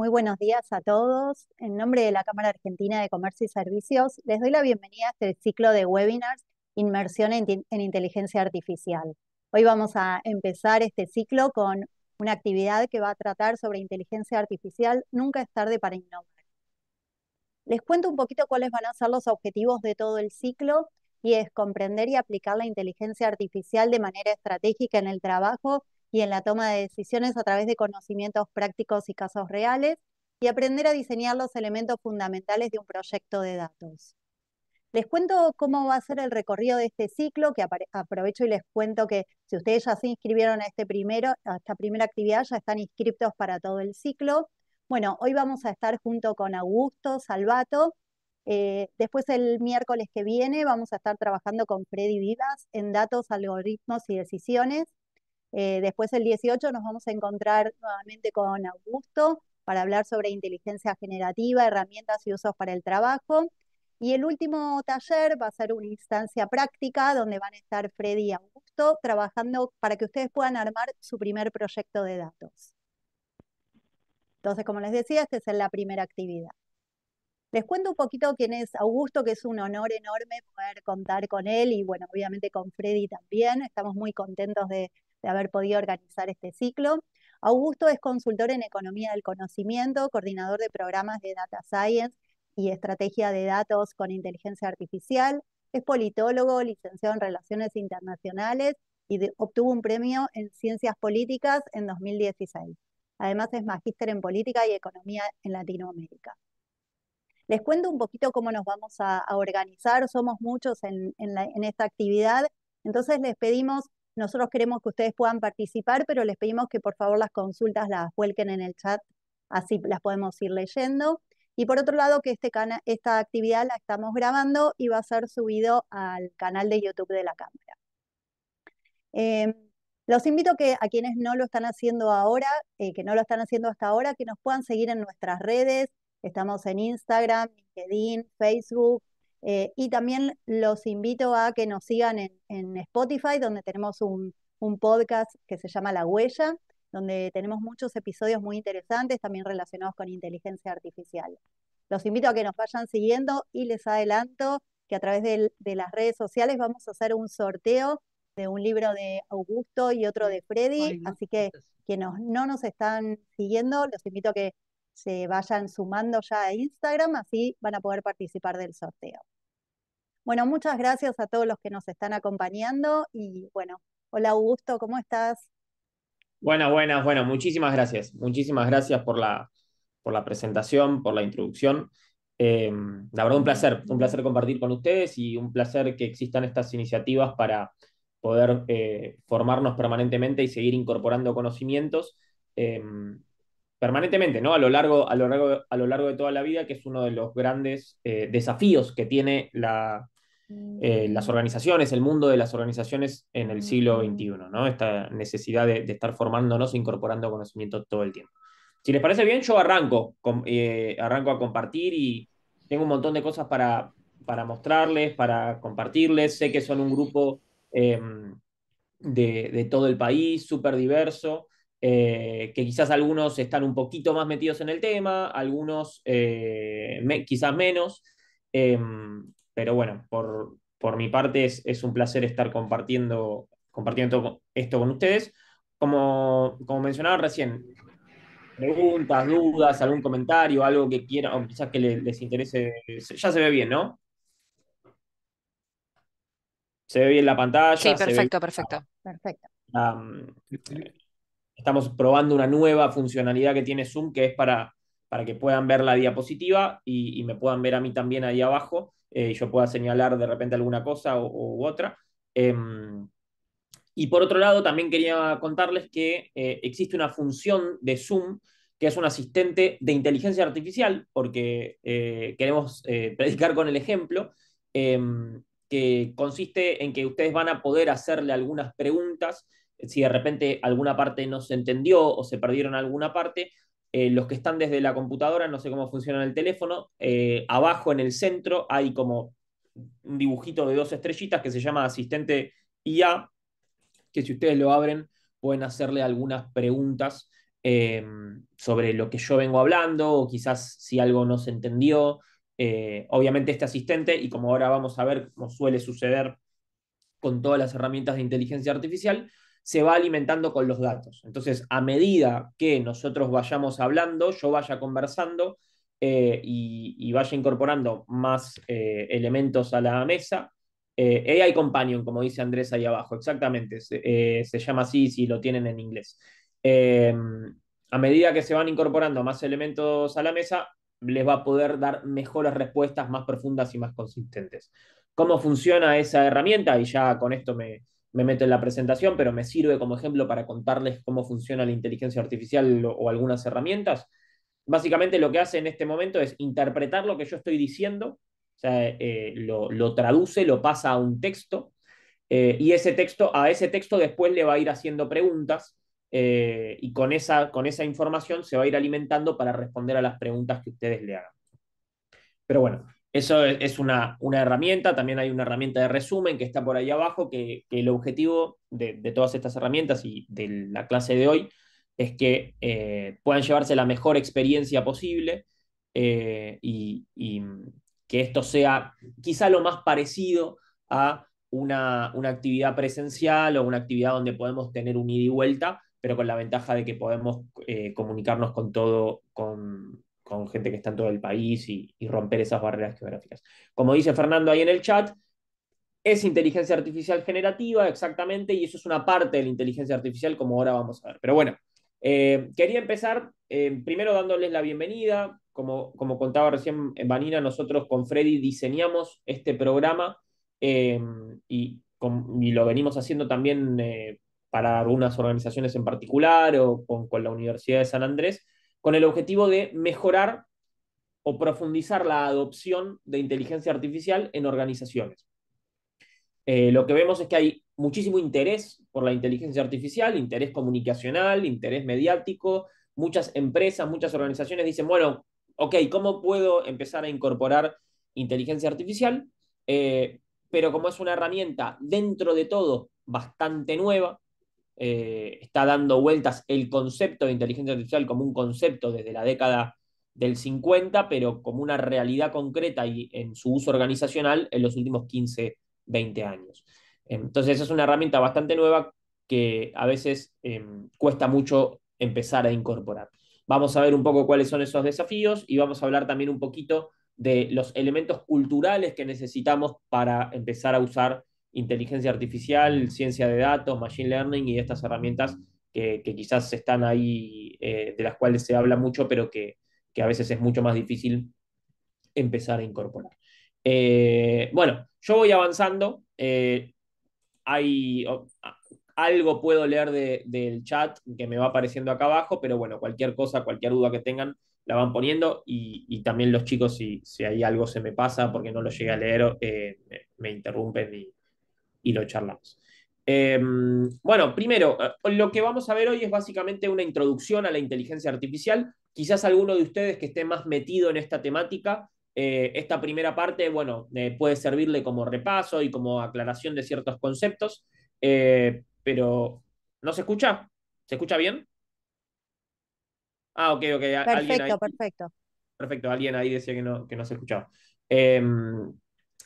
Muy buenos días a todos. En nombre de la Cámara Argentina de Comercio y Servicios, les doy la bienvenida a este ciclo de webinars Inmersión en, Inteligencia Artificial. Hoy vamos a empezar este ciclo con una actividad que va a tratar sobre inteligencia artificial. Nunca es tarde para innovar. Les cuento un poquito cuáles van a ser los objetivos de todo el ciclo y es comprender y aplicar la inteligencia artificial de manera estratégica en el trabajo y en la toma de decisiones a través de conocimientos prácticos y casos reales y aprender a diseñar los elementos fundamentales de un proyecto de datos. Les cuento cómo va a ser el recorrido de este ciclo, que aprovecho y les cuento que si ustedes ya se inscribieron a, este primero, a esta primera actividad, ya están inscriptos para todo el ciclo. Bueno, hoy vamos a estar junto con Augusto Salvato. Eh, después el miércoles que viene vamos a estar trabajando con Freddy Vivas en datos, algoritmos y decisiones. Eh, después el 18 nos vamos a encontrar nuevamente con Augusto para hablar sobre inteligencia generativa, herramientas y usos para el trabajo. Y el último taller va a ser una instancia práctica donde van a estar Freddy y Augusto trabajando para que ustedes puedan armar su primer proyecto de datos. Entonces, como les decía, esta es la primera actividad. Les cuento un poquito quién es Augusto, que es un honor enorme poder contar con él y, bueno, obviamente con Freddy también. Estamos muy contentos de, de haber podido organizar este ciclo. Augusto es consultor en economía del conocimiento, coordinador de programas de data science y estrategia de datos con inteligencia artificial. Es politólogo, licenciado en relaciones internacionales y obtuvo un premio en ciencias políticas en 2016. Además es magíster en política y economía en Latinoamérica. Les cuento un poquito cómo nos vamos a, organizar. Somos muchos en esta actividad. Entonces les pedimos nosotros queremos que ustedes puedan participar, pero les pedimos que por favor las consultas las vuelquen en el chat, así las podemos ir leyendo. Y por otro lado, que este esta actividad la estamos grabando y va a ser subido al canal de YouTube de la Cámara. Em, los invito que a quienes no lo están haciendo ahora, eh, que no lo están haciendo hasta ahora, que nos puedan seguir en nuestras redes. Estamos en Instagram, LinkedIn, Facebook, eh, y también los invito a que nos sigan en, Spotify, donde tenemos un, podcast que se llama La Huella, donde tenemos muchos episodios muy interesantes también relacionados con inteligencia artificial. Los invito a que nos vayan siguiendo y les adelanto que a través de, de las redes sociales vamos a hacer un sorteo de un libro de Augusto y otro de Freddy, así que quienes no nos están siguiendo, los invito a que se vayan sumando ya a Instagram, así van a poder participar del sorteo. Bueno, muchas gracias a todos los que nos están acompañando y bueno, hola Augusto, ¿cómo estás? Buenas, buenas, bueno, muchísimas gracias. Muchísimas gracias por la, por la presentación, por la introducción. Em, la verdad, un placer, un placer compartir con ustedes y un placer que existan estas iniciativas para poder eh, formarnos permanentemente y seguir incorporando conocimientos. Em, permanentemente, ¿no? A lo largo, a lo largo, a lo largo de toda la vida, que es uno de los grandes eh, desafíos que tiene eh, las mm. organizaciones, el mundo de las organizaciones en el siglo XXI, ¿no? Esta necesidad de, estar formándonos, incorporando conocimiento todo el tiempo. Si les parece bien, yo arranco, eh, a compartir y tengo un montón de cosas para, mostrarles, para compartirles. Sé que son un grupo em, de, de, todo el país, súper diverso. Eh, que quizás algunos están un poquito más metidos en el tema, algunos eh, quizás menos, em, pero bueno, por, mi parte es, un placer estar compartiendo, compartiendo esto con ustedes. Como, mencionaba recién, preguntas, dudas, algún comentario, algo que quieran, o quizás que les, interese, ya se ve bien, ¿no? Se ve bien la pantalla. Sí, perfecto, perfecto. Perfecto estamos probando una nueva funcionalidad que tiene Zoom, que es para, que puedan ver la diapositiva y, me puedan ver a mí también ahí abajo, y eh, yo pueda señalar de repente alguna cosa u otra. Em, y por otro lado, también quería contarles que eh, existe una función de Zoom que es un asistente de inteligencia artificial, porque eh, queremos predicar con el ejemplo, em, que consiste en que ustedes van a poder hacerle algunas preguntas si de repente alguna parte no se entendió o se perdieron alguna parte, eh, los que están desde la computadora, no sé cómo funciona el teléfono, eh, abajo en el centro hay como un dibujito de dos estrellitas que se llama asistente IA, que si ustedes lo abren pueden hacerle algunas preguntas eh, sobre lo que yo vengo hablando o quizás si algo no se entendió. obviamente este asistente, y como ahora vamos a ver cómo suele suceder con todas las herramientas de inteligencia artificial, se va alimentando con los datos. Entonces, a medida que nosotros vayamos hablando, yo vaya conversando eh, y, vaya incorporando más eh, elementos a la mesa. Eh, AI Companion, como dice Andrés ahí abajo, exactamente, se eh, llama así si lo tienen en inglés. a medida que se van incorporando más elementos a la mesa, les va a poder dar mejores respuestas, más profundas y más consistentes. ¿Cómo funciona esa herramienta? Y ya con esto me, me meto en la presentación, pero me sirve como ejemplo para contarles cómo funciona la inteligencia artificial o, algunas herramientas. Básicamente lo que hace en este momento es interpretar lo que yo estoy diciendo, o sea, eh, lo, traduce, lo pasa a un texto, eh, y ese texto, a ese texto después le va a ir haciendo preguntas, eh, y con esa, con esa información se va a ir alimentando para responder a las preguntas que ustedes le hagan. Pero bueno, eso e, es una, herramienta, también hay una herramienta de resumen que está por ahí abajo, que, el objetivo de, todas estas herramientas y de la clase de hoy es que eh, puedan llevarse la mejor experiencia posible eh, y, que esto sea quizá lo más parecido a una, actividad presencial o una actividad donde podemos tener un ida y vuelta, pero con la ventaja de que podemos eh, comunicarnos con todo, con, con gente que está en todo el país y, romper esas barreras geográficas. Como dice Fernando ahí en el chat, es inteligencia artificial generativa, exactamente, y eso es una parte de la inteligencia artificial, como ahora vamos a ver. Pero bueno, eh, quería empezar eh, primero dándoles la bienvenida. Como, contaba recién Vanina, nosotros con Freddy diseñamos este programa eh, y, lo venimos haciendo también para algunas organizaciones en particular o con la Universidad de San Andrés con el objetivo de mejorar o profundizar la adopción de inteligencia artificial en organizaciones. Eh, lo que vemos es que hay muchísimo interés por la inteligencia artificial, interés comunicacional, interés mediático. Muchas empresas, muchas organizaciones dicen, bueno, ok, ¿cómo puedo empezar a incorporar inteligencia artificial? Eh, pero como es una herramienta dentro de todo bastante nueva, eh, está dando vueltas el concepto de inteligencia artificial como un concepto desde la década del 50, pero como una realidad concreta y en su uso organizacional en los últimos 15, 20 años. Entonces es una herramienta bastante nueva que a veces em, cuesta mucho empezar a incorporar. Vamos a ver un poco cuáles son esos desafíos y vamos a hablar también un poquito de los elementos culturales que necesitamos para empezar a usar inteligencia artificial, ciencia de datos, machine learning y estas herramientas que, quizás están ahí, eh, de las cuales se habla mucho, pero que, a veces es mucho más difícil empezar a incorporar. Eh, bueno, yo voy avanzando. Eh, hay, algo puedo leer del chat que me va apareciendo acá abajo, pero bueno, cualquier cosa, cualquier duda que tengan, la van poniendo y, también los chicos, si, si hay algo se me pasa porque no lo llegué a leer, me, interrumpen y, y lo charlamos. Em, bueno, primero, eh, lo que vamos a ver hoy es básicamente una introducción a la inteligencia artificial. Quizás alguno de ustedes que esté más metido en esta temática, eh, esta primera parte, bueno, eh, puede servirle como repaso y como aclaración de ciertos conceptos, pero ¿no se escucha? ¿Se escucha bien? Ah, ok, ok. Perfecto, ¿Alguien perfecto. Perfecto, alguien ahí decía que no, que no se escuchaba. Em,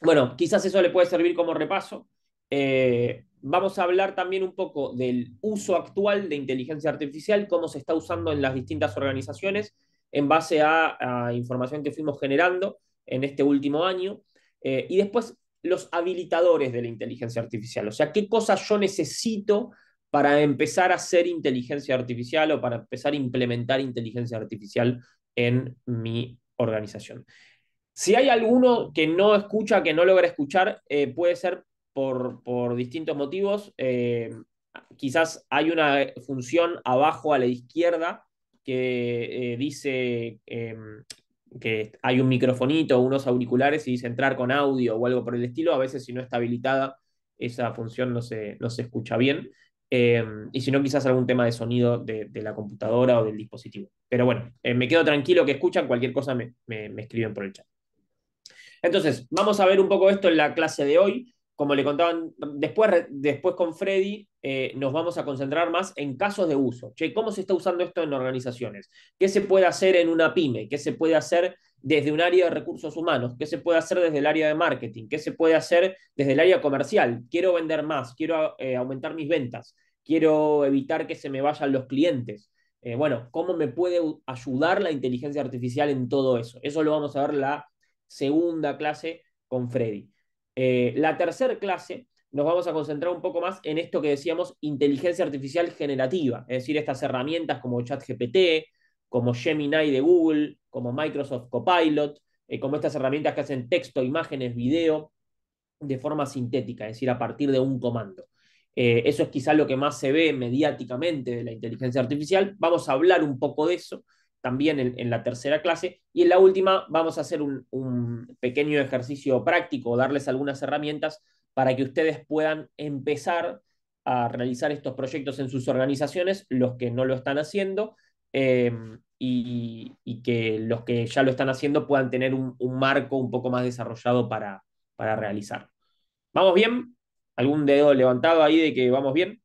bueno, quizás eso le puede servir como repaso. Eh, vamos a hablar también un poco del uso actual de inteligencia artificial, cómo se está usando en las distintas organizaciones en base a, información que fuimos generando en este último año. Eh, y después los habilitadores de la inteligencia artificial, o sea, qué cosas yo necesito para empezar a hacer inteligencia artificial o para empezar a implementar inteligencia artificial en mi organización. Si hay alguno que no escucha, que no logra escuchar, eh, puede ser por, distintos motivos. Eh, quizás hay una función abajo a la izquierda que eh, dice eh, que hay un microfonito, unos auriculares y dice entrar con audio o algo por el estilo. A veces si no está habilitada, esa función no se, no se escucha bien. y si no, quizás algún tema de sonido de, la computadora o del dispositivo. Pero bueno, me quedo tranquilo que escuchan, cualquier cosa me escriben por el chat. Entonces, vamos a ver un poco esto en la clase de hoy como le contaban después, después con Freddy, eh, nos vamos a concentrar más en casos de uso. Che, ¿cómo se está usando esto en organizaciones? ¿Qué se puede hacer en una pyme? ¿Qué se puede hacer desde un área de recursos humanos? ¿Qué se puede hacer desde el área de marketing? ¿Qué se puede hacer desde el área comercial? Quiero vender más, quiero eh, aumentar mis ventas, quiero evitar que se me vayan los clientes. Eh, bueno, ¿cómo me puede ayudar la inteligencia artificial en todo eso? Eso lo vamos a ver la segunda clase con Freddy. Eh, la tercera clase nos vamos a concentrar un poco más en esto que decíamos inteligencia artificial generativa, es decir, estas herramientas como ChatGPT, como Gemini de Google, como Microsoft Copilot, eh, como estas herramientas que hacen texto, imágenes, video, de forma sintética, es decir, a partir de un comando. Eh, eso es quizá lo que más se ve mediáticamente de la inteligencia artificial. Vamos a hablar un poco de eso también en, la tercera clase. Y en la última vamos a hacer un, pequeño ejercicio práctico, darles algunas herramientas para que ustedes puedan empezar a realizar estos proyectos en sus organizaciones, los que no lo están haciendo, em, y, que los que ya lo están haciendo puedan tener un, marco un poco más desarrollado para, para realizar. ¿Vamos bien? ¿Algún dedo levantado ahí de que vamos bien?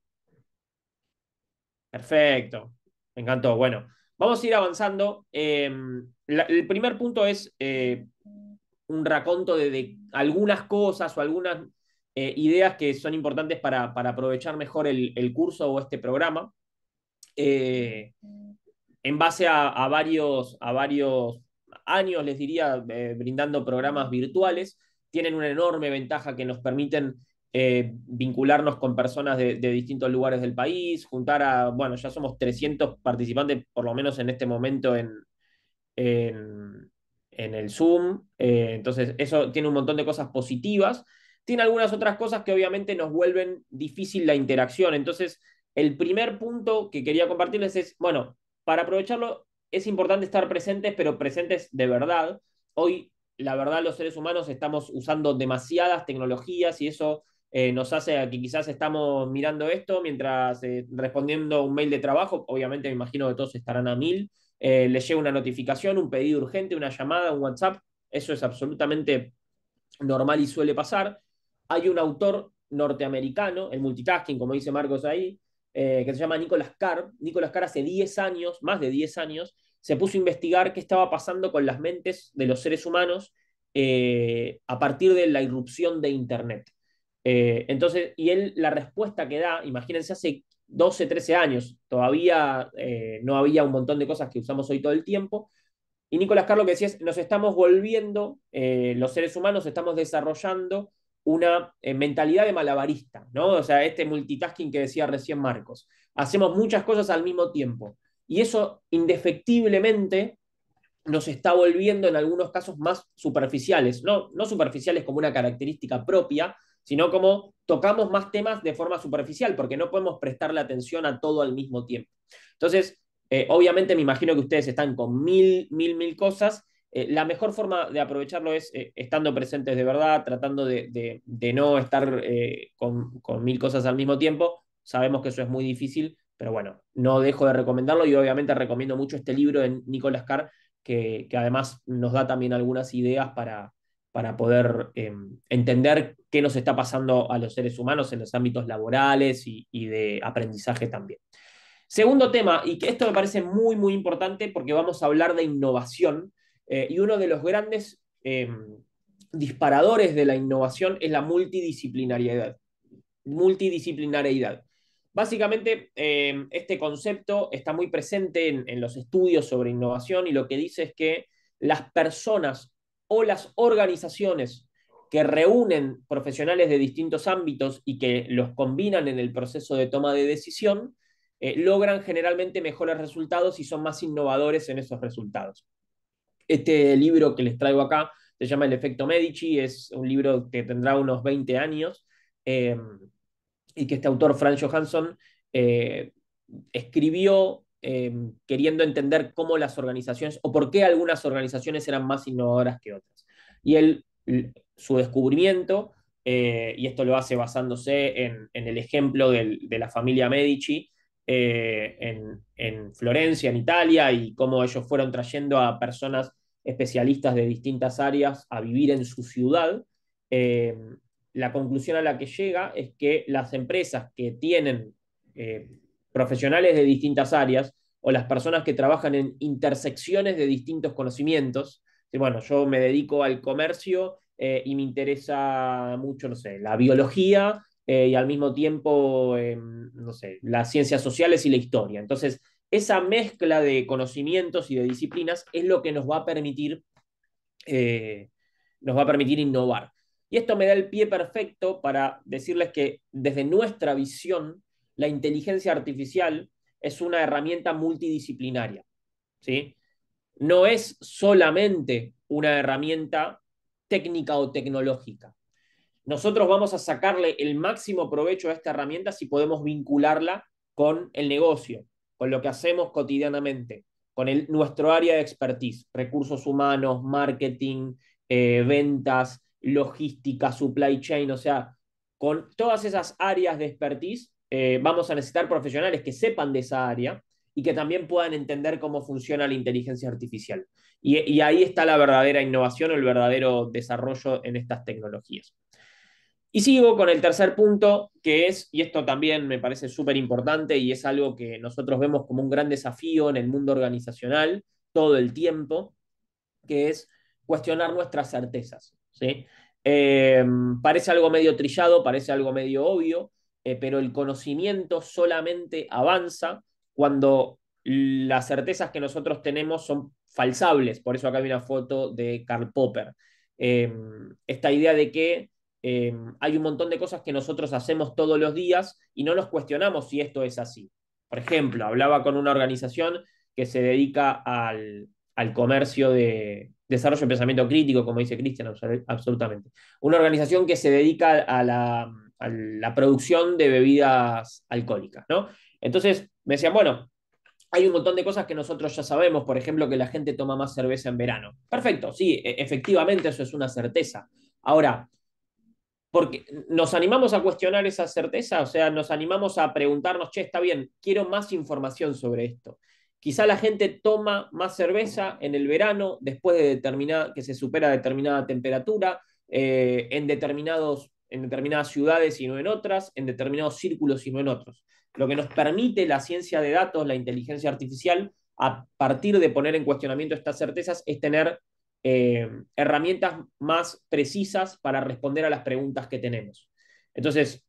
Perfecto, me encantó. Bueno, Vamos a ir avanzando. Em, el primer punto es eh, un raconto de, algunas cosas o algunas eh, ideas que son importantes para, aprovechar mejor el, curso o este programa. Eh, en base a, varios, a varios años, les diría, brindando programas virtuales, tienen una enorme ventaja que nos permiten eh, vincularnos con personas de, distintos lugares del país, juntar a, bueno, ya somos 300 participantes por lo menos en este momento en, en, el Zoom, eh, entonces eso tiene un montón de cosas positivas, tiene algunas otras cosas que obviamente nos vuelven difícil la interacción, entonces el primer punto que quería compartirles es, bueno, para aprovecharlo es importante estar presentes, pero presentes de verdad. Hoy, la verdad, los seres humanos estamos usando demasiadas tecnologías y eso eh, nos hace aquí que quizás estamos mirando esto mientras eh, respondiendo un mail de trabajo, obviamente me imagino que todos estarán a mil, eh, le llega una notificación, un pedido urgente, una llamada, un WhatsApp, eso es absolutamente normal y suele pasar. Hay un autor norteamericano, el multitasking, como dice Marcos ahí, que se llama Nicolas Carr. Nicolas Carr hace 10 años, más de 10 años, se puso a investigar qué estaba pasando con las mentes de los seres humanos a partir de la irrupción de Internet. Eh, entonces, y él la respuesta que da, imagínense hace 12, 13 años, todavía eh, no había un montón de cosas que usamos hoy todo el tiempo. Y Nicolás Carlos que decía es, nos estamos volviendo, eh, los seres humanos estamos desarrollando una mentalidad de malabarista, ¿no? O sea, este multitasking que decía recién Marcos. Hacemos muchas cosas al mismo tiempo. Y eso indefectiblemente nos está volviendo en algunos casos más superficiales, no, no superficiales como una característica propia, sino como tocamos más temas de forma superficial, porque no podemos prestarle atención a todo al mismo tiempo. Entonces, eh, obviamente me imagino que ustedes están con mil, mil, mil cosas. Eh, la mejor forma de aprovecharlo es eh, estando presentes de verdad, tratando de, no estar con, mil cosas al mismo tiempo. Sabemos que eso es muy difícil, pero bueno, no dejo de recomendarlo y obviamente recomiendo mucho este libro de Nicolás Carr, que, además nos da también algunas ideas para, para poder eh, entender qué nos está pasando a los seres humanos en los ámbitos laborales y, de aprendizaje también. Segundo tema, y que esto me parece muy, muy importante porque vamos a hablar de innovación, eh, y uno de los grandes em, disparadores de la innovación es la multidisciplinariedad. Multidisciplinariedad. Básicamente, em, este concepto está muy presente en los estudios sobre innovación y lo que dice es que las personas o las organizaciones que reúnen profesionales de distintos ámbitos y que los combinan en el proceso de toma de decisión, eh, logran generalmente mejores resultados y son más innovadores en esos resultados. Este libro que les traigo acá se llama El efecto Medici, es un libro que tendrá unos 20 años eh, y que este autor, Franz Johansson, eh, escribió Em, queriendo entender cómo las organizaciones o por qué algunas organizaciones eran más innovadoras que otras. Y él, su descubrimiento, eh, y esto lo hace basándose en, el ejemplo de la familia Medici eh, en, Florencia, en Italia, y cómo ellos fueron trayendo a personas especialistas de distintas áreas a vivir en su ciudad, em, la conclusión a la que llega es que las empresas que tienen eh, profesionales de distintas áreas o las personas que trabajan en intersecciones de distintos conocimientos. Bueno, yo me dedico al comercio eh, y me interesa mucho, no sé, la biología eh, y al mismo tiempo, em, no sé, las ciencias sociales y la historia. Entonces, esa mezcla de conocimientos y de disciplinas es lo que nos va a permitir, eh, nos va a permitir innovar. Y esto me da el pie perfecto para decirles que desde nuestra visión la inteligencia artificial es una herramienta multidisciplinaria. ¿sí? No es solamente una herramienta técnica o tecnológica. Nosotros vamos a sacarle el máximo provecho a esta herramienta si podemos vincularla con el negocio, con lo que hacemos cotidianamente, con nuestro área de expertise, recursos humanos, marketing, eh, ventas, logística, supply chain, o sea, con todas esas áreas de expertise eh, vamos a necesitar profesionales que sepan de esa área y que también puedan entender cómo funciona la inteligencia artificial. Y, ahí está la verdadera innovación, el verdadero desarrollo en estas tecnologías. Y sigo con el tercer punto, que es, y esto también me parece súper importante y es algo que nosotros vemos como un gran desafío en el mundo organizacional todo el tiempo, que es cuestionar nuestras certezas. ¿sí? Eh, parece algo medio trillado, parece algo medio obvio, eh, pero el conocimiento solamente avanza cuando las certezas que nosotros tenemos son falsables. Por eso acá hay una foto de Karl Popper. Em, esta idea de que em, hay un montón de cosas que nosotros hacemos todos los días y no nos cuestionamos si esto es así. Por ejemplo, hablaba con una organización que se dedica al, al comercio de desarrollo de pensamiento crítico, como dice Cristian, absolutamente. Una organización que se dedica a la la producción de bebidas alcohólicas, ¿no? Entonces me decían, bueno, hay un montón de cosas que nosotros ya sabemos, por ejemplo, que la gente toma más cerveza en verano. Perfecto, sí, e-, efectivamente eso es una certeza. Ahora, porque nos animamos a cuestionar esa certeza, o sea, nos animamos a preguntarnos, che, está bien, quiero más información sobre esto. Quizá la gente toma más cerveza en el verano después de determinada, que se supera determinada temperatura, eh, en determinados en determinadas ciudades y no en otras, en determinados círculos y no en otros. Lo que nos permite la ciencia de datos, la inteligencia artificial, a partir de poner en cuestionamiento estas certezas, es tener eh, herramientas más precisas para responder a las preguntas que tenemos. Entonces,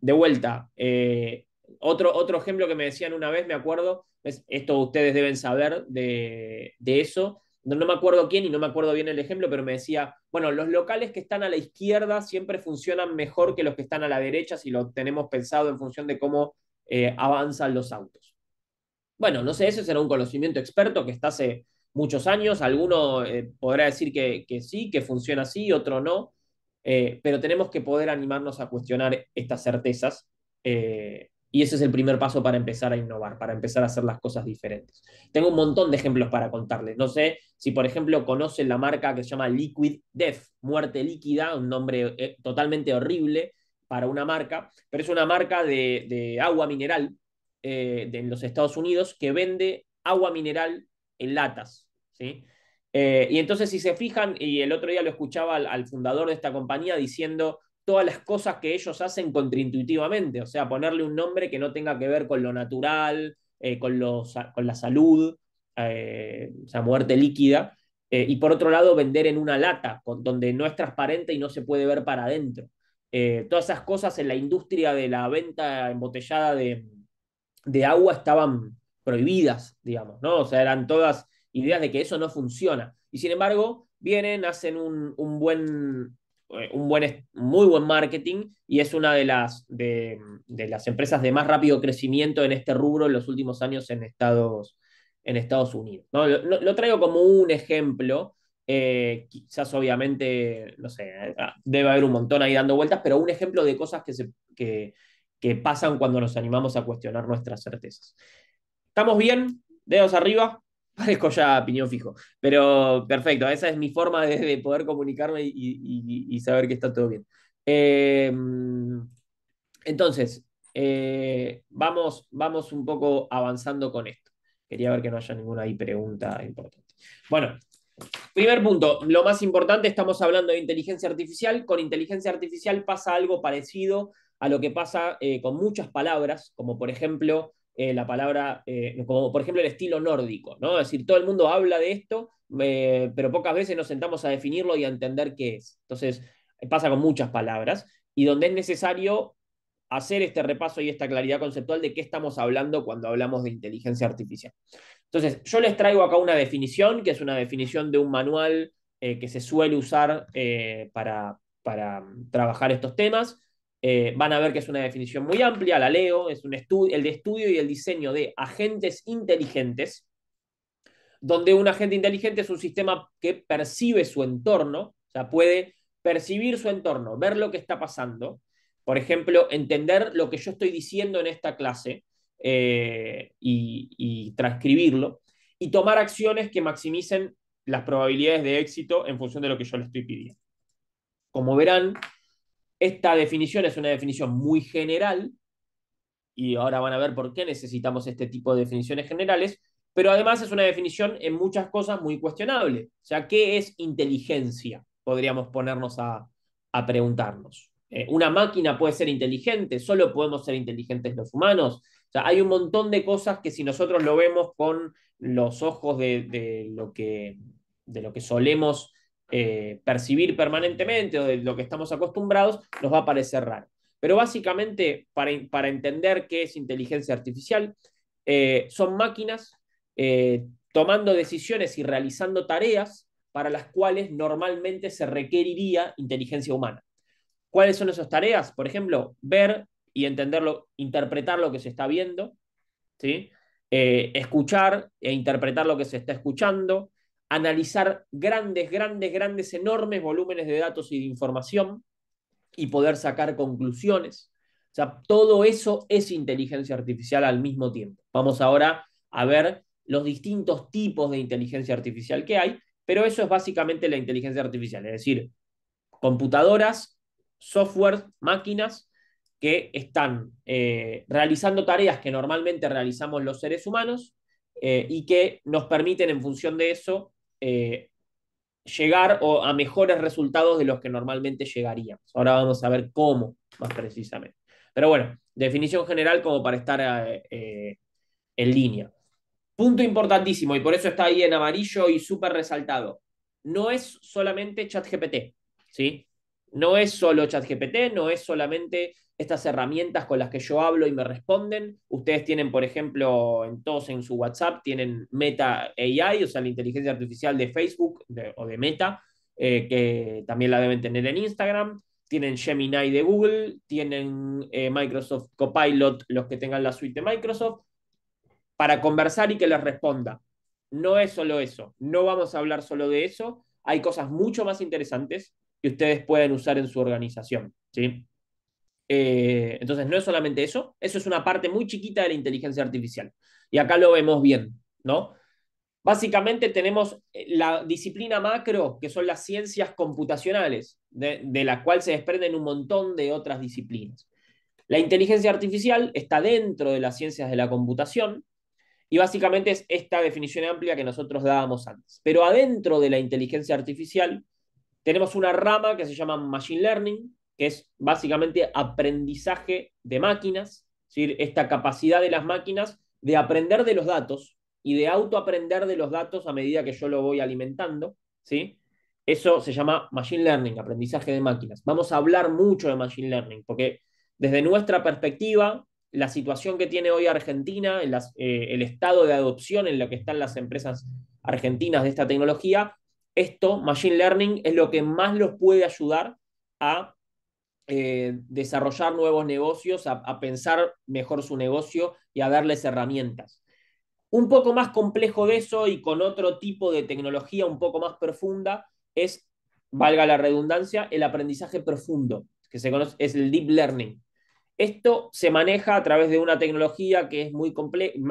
de vuelta, eh, otro, otro ejemplo que me decían una vez, me acuerdo, esto ustedes deben saber de eso, no, me acuerdo quién y no me acuerdo bien el ejemplo, pero me decía, bueno, los locales que están a la izquierda siempre funcionan mejor que los que están a la derecha si lo tenemos pensado en función de cómo eh, avanzan los autos. Bueno, no sé, ese será un conocimiento experto que está hace muchos años, alguno eh, podrá decir que, sí, que funciona así, otro no, eh, pero tenemos que poder animarnos a cuestionar estas certezas. Y ese es el primer paso para empezar a innovar, para empezar a hacer las cosas diferentes. Tengo un montón de ejemplos para contarles. No sé si, por ejemplo, conocen la marca que se llama Liquid Death, muerte líquida, un nombre eh, totalmente horrible para una marca, pero es una marca de, agua mineral eh, de, en los Estados Unidos que vende agua mineral en latas. ¿sí? Eh, y entonces, si se fijan, y el otro día lo escuchaba al fundador de esta compañía diciendo todas las cosas que ellos hacen contraintuitivamente, o sea, ponerle un nombre que no tenga que ver con lo natural, eh, con, los, con, la salud, eh, o sea, muerte líquida, eh, y por otro lado vender en una lata, donde no es transparente y no se puede ver para adentro. todas esas cosas en la industria de la venta embotellada de, agua estaban prohibidas, digamos, ¿no? O sea, eran todas ideas de que eso no funciona. Y sin embargo, vienen, hacen un, un buen eh, un buen, muy buen marketing y es una de las, de, las empresas de más rápido crecimiento en este rubro en los últimos años en Estados, en Estados Unidos. ¿no? Lo, traigo como un ejemplo, eh, quizás obviamente, no sé, eh, ah, debe haber un montón ahí dando vueltas, pero un ejemplo de cosas que, se, que pasan cuando nos animamos a cuestionar nuestras certezas. ¿Estamos bien? Dedos arriba. parezco ya piñón fijo. Pero perfecto, esa es mi forma de, poder comunicarme y, saber que está todo bien. Em, entonces, eh, vamos, vamos un poco avanzando con esto. Quería ver que no haya ninguna pregunta importante. Bueno, primer punto, lo más importante, estamos hablando de inteligencia artificial. Con inteligencia artificial pasa algo parecido a lo que pasa eh, con muchas palabras, como por ejemplo eh, la palabra, eh, como por ejemplo el estilo nórdico, ¿no? Es decir, todo el mundo habla de esto, eh, pero pocas veces nos sentamos a definirlo y a entender qué es. Entonces, pasa con muchas palabras y donde es necesario hacer este repaso y esta claridad conceptual de qué estamos hablando cuando hablamos de inteligencia artificial. Entonces, yo les traigo acá una definición, que es una definición de un manual que se suele usar para mm, trabajar estos temas. Eh, van a ver que es una definición muy amplia, la leo, es un el de estudio y el diseño de agentes inteligentes, donde un agente inteligente es un sistema que percibe su entorno, o sea, puede percibir su entorno, ver lo que está pasando, por ejemplo, entender lo que yo estoy diciendo en esta clase eh, y transcribirlo, y tomar acciones que maximicen las probabilidades de éxito en función de lo que yo le estoy pidiendo. Como verán, esta definición es una definición muy general, y ahora van a ver por qué necesitamos este tipo de definiciones generales, pero además es una definición en muchas cosas muy cuestionable. O sea, ¿qué es inteligencia? Podríamos ponernos a, preguntarnos. Eh, ¿Una máquina puede ser inteligente? ¿Solo podemos ser inteligentes los humanos? O sea, hay un montón de cosas que si nosotros lo vemos con los ojos de, de, lo, que, de lo que solemos eh, percibir permanentemente o de lo que estamos acostumbrados, nos va a parecer raro. Pero básicamente, para, entender qué es inteligencia artificial, eh, son máquinas eh, tomando decisiones y realizando tareas para las cuales normalmente se requeriría inteligencia humana. ¿Cuáles son esas tareas? Por ejemplo, ver y entenderlo, interpretar lo que se está viendo, ¿sí? escuchar e interpretar lo que se está escuchando, analizar grandes, grandes, grandes, enormes volúmenes de datos y de información y poder sacar conclusiones. O sea, todo eso es inteligencia artificial al mismo tiempo. Vamos ahora a ver los distintos tipos de inteligencia artificial que hay, pero eso es básicamente la inteligencia artificial, es decir, computadoras, software, máquinas que están eh, realizando tareas que normalmente realizamos los seres humanos eh, y que nos permiten en función de eso eh, llegar a mejores resultados de los que normalmente llegaríamos. Ahora vamos a ver cómo, más precisamente. Pero bueno, definición general como para estar eh, eh, en línea. Punto importantísimo, y por eso está ahí en amarillo y súper resaltado. No es solamente ChatGPT, ¿sí? No es solo ChatGPT, no es solamente estas herramientas con las que yo hablo y me responden. Ustedes tienen, por ejemplo, en todos en su WhatsApp, tienen Meta AI, o sea, la inteligencia artificial de Facebook o de Meta, eh, que también la deben tener en Instagram. Tienen Gemini de Google, tienen eh, Microsoft Copilot, los que tengan la suite de Microsoft, para conversar y que les responda. No es solo eso, no vamos a hablar solo de eso. Hay cosas mucho más interesantes que ustedes pueden usar en su organización. ¿sí? Eh, entonces, no es solamente eso, eso es una parte muy chiquita de la inteligencia artificial. Y acá lo vemos bien, ¿no? Básicamente tenemos eh, la disciplina macro, que son las ciencias computacionales, de, de la cual se desprenden un montón de otras disciplinas. La inteligencia artificial está dentro de las ciencias de la computación y básicamente es esta definición amplia que nosotros dábamos antes. Pero adentro de la inteligencia artificial tenemos una rama que se llama Machine Learning, que es básicamente aprendizaje de máquinas, es decir, esta capacidad de las máquinas de aprender de los datos y de autoaprender de los datos a medida que yo lo voy alimentando, ¿sí? Eso se llama Machine Learning, aprendizaje de máquinas. Vamos a hablar mucho de Machine Learning, porque desde nuestra perspectiva, la situación que tiene hoy Argentina, el, eh, el estado de adopción en lo que están las empresas argentinas de esta tecnología, esto, Machine Learning, es lo que más los puede ayudar a eh, desarrollar nuevos negocios, a, a, pensar mejor su negocio y a darles herramientas. Un poco más complejo de eso y con otro tipo de tecnología un poco más profunda es, valga la redundancia, el aprendizaje profundo, que se conoce, es el deep learning. Esto se maneja a través de una tecnología que es, muy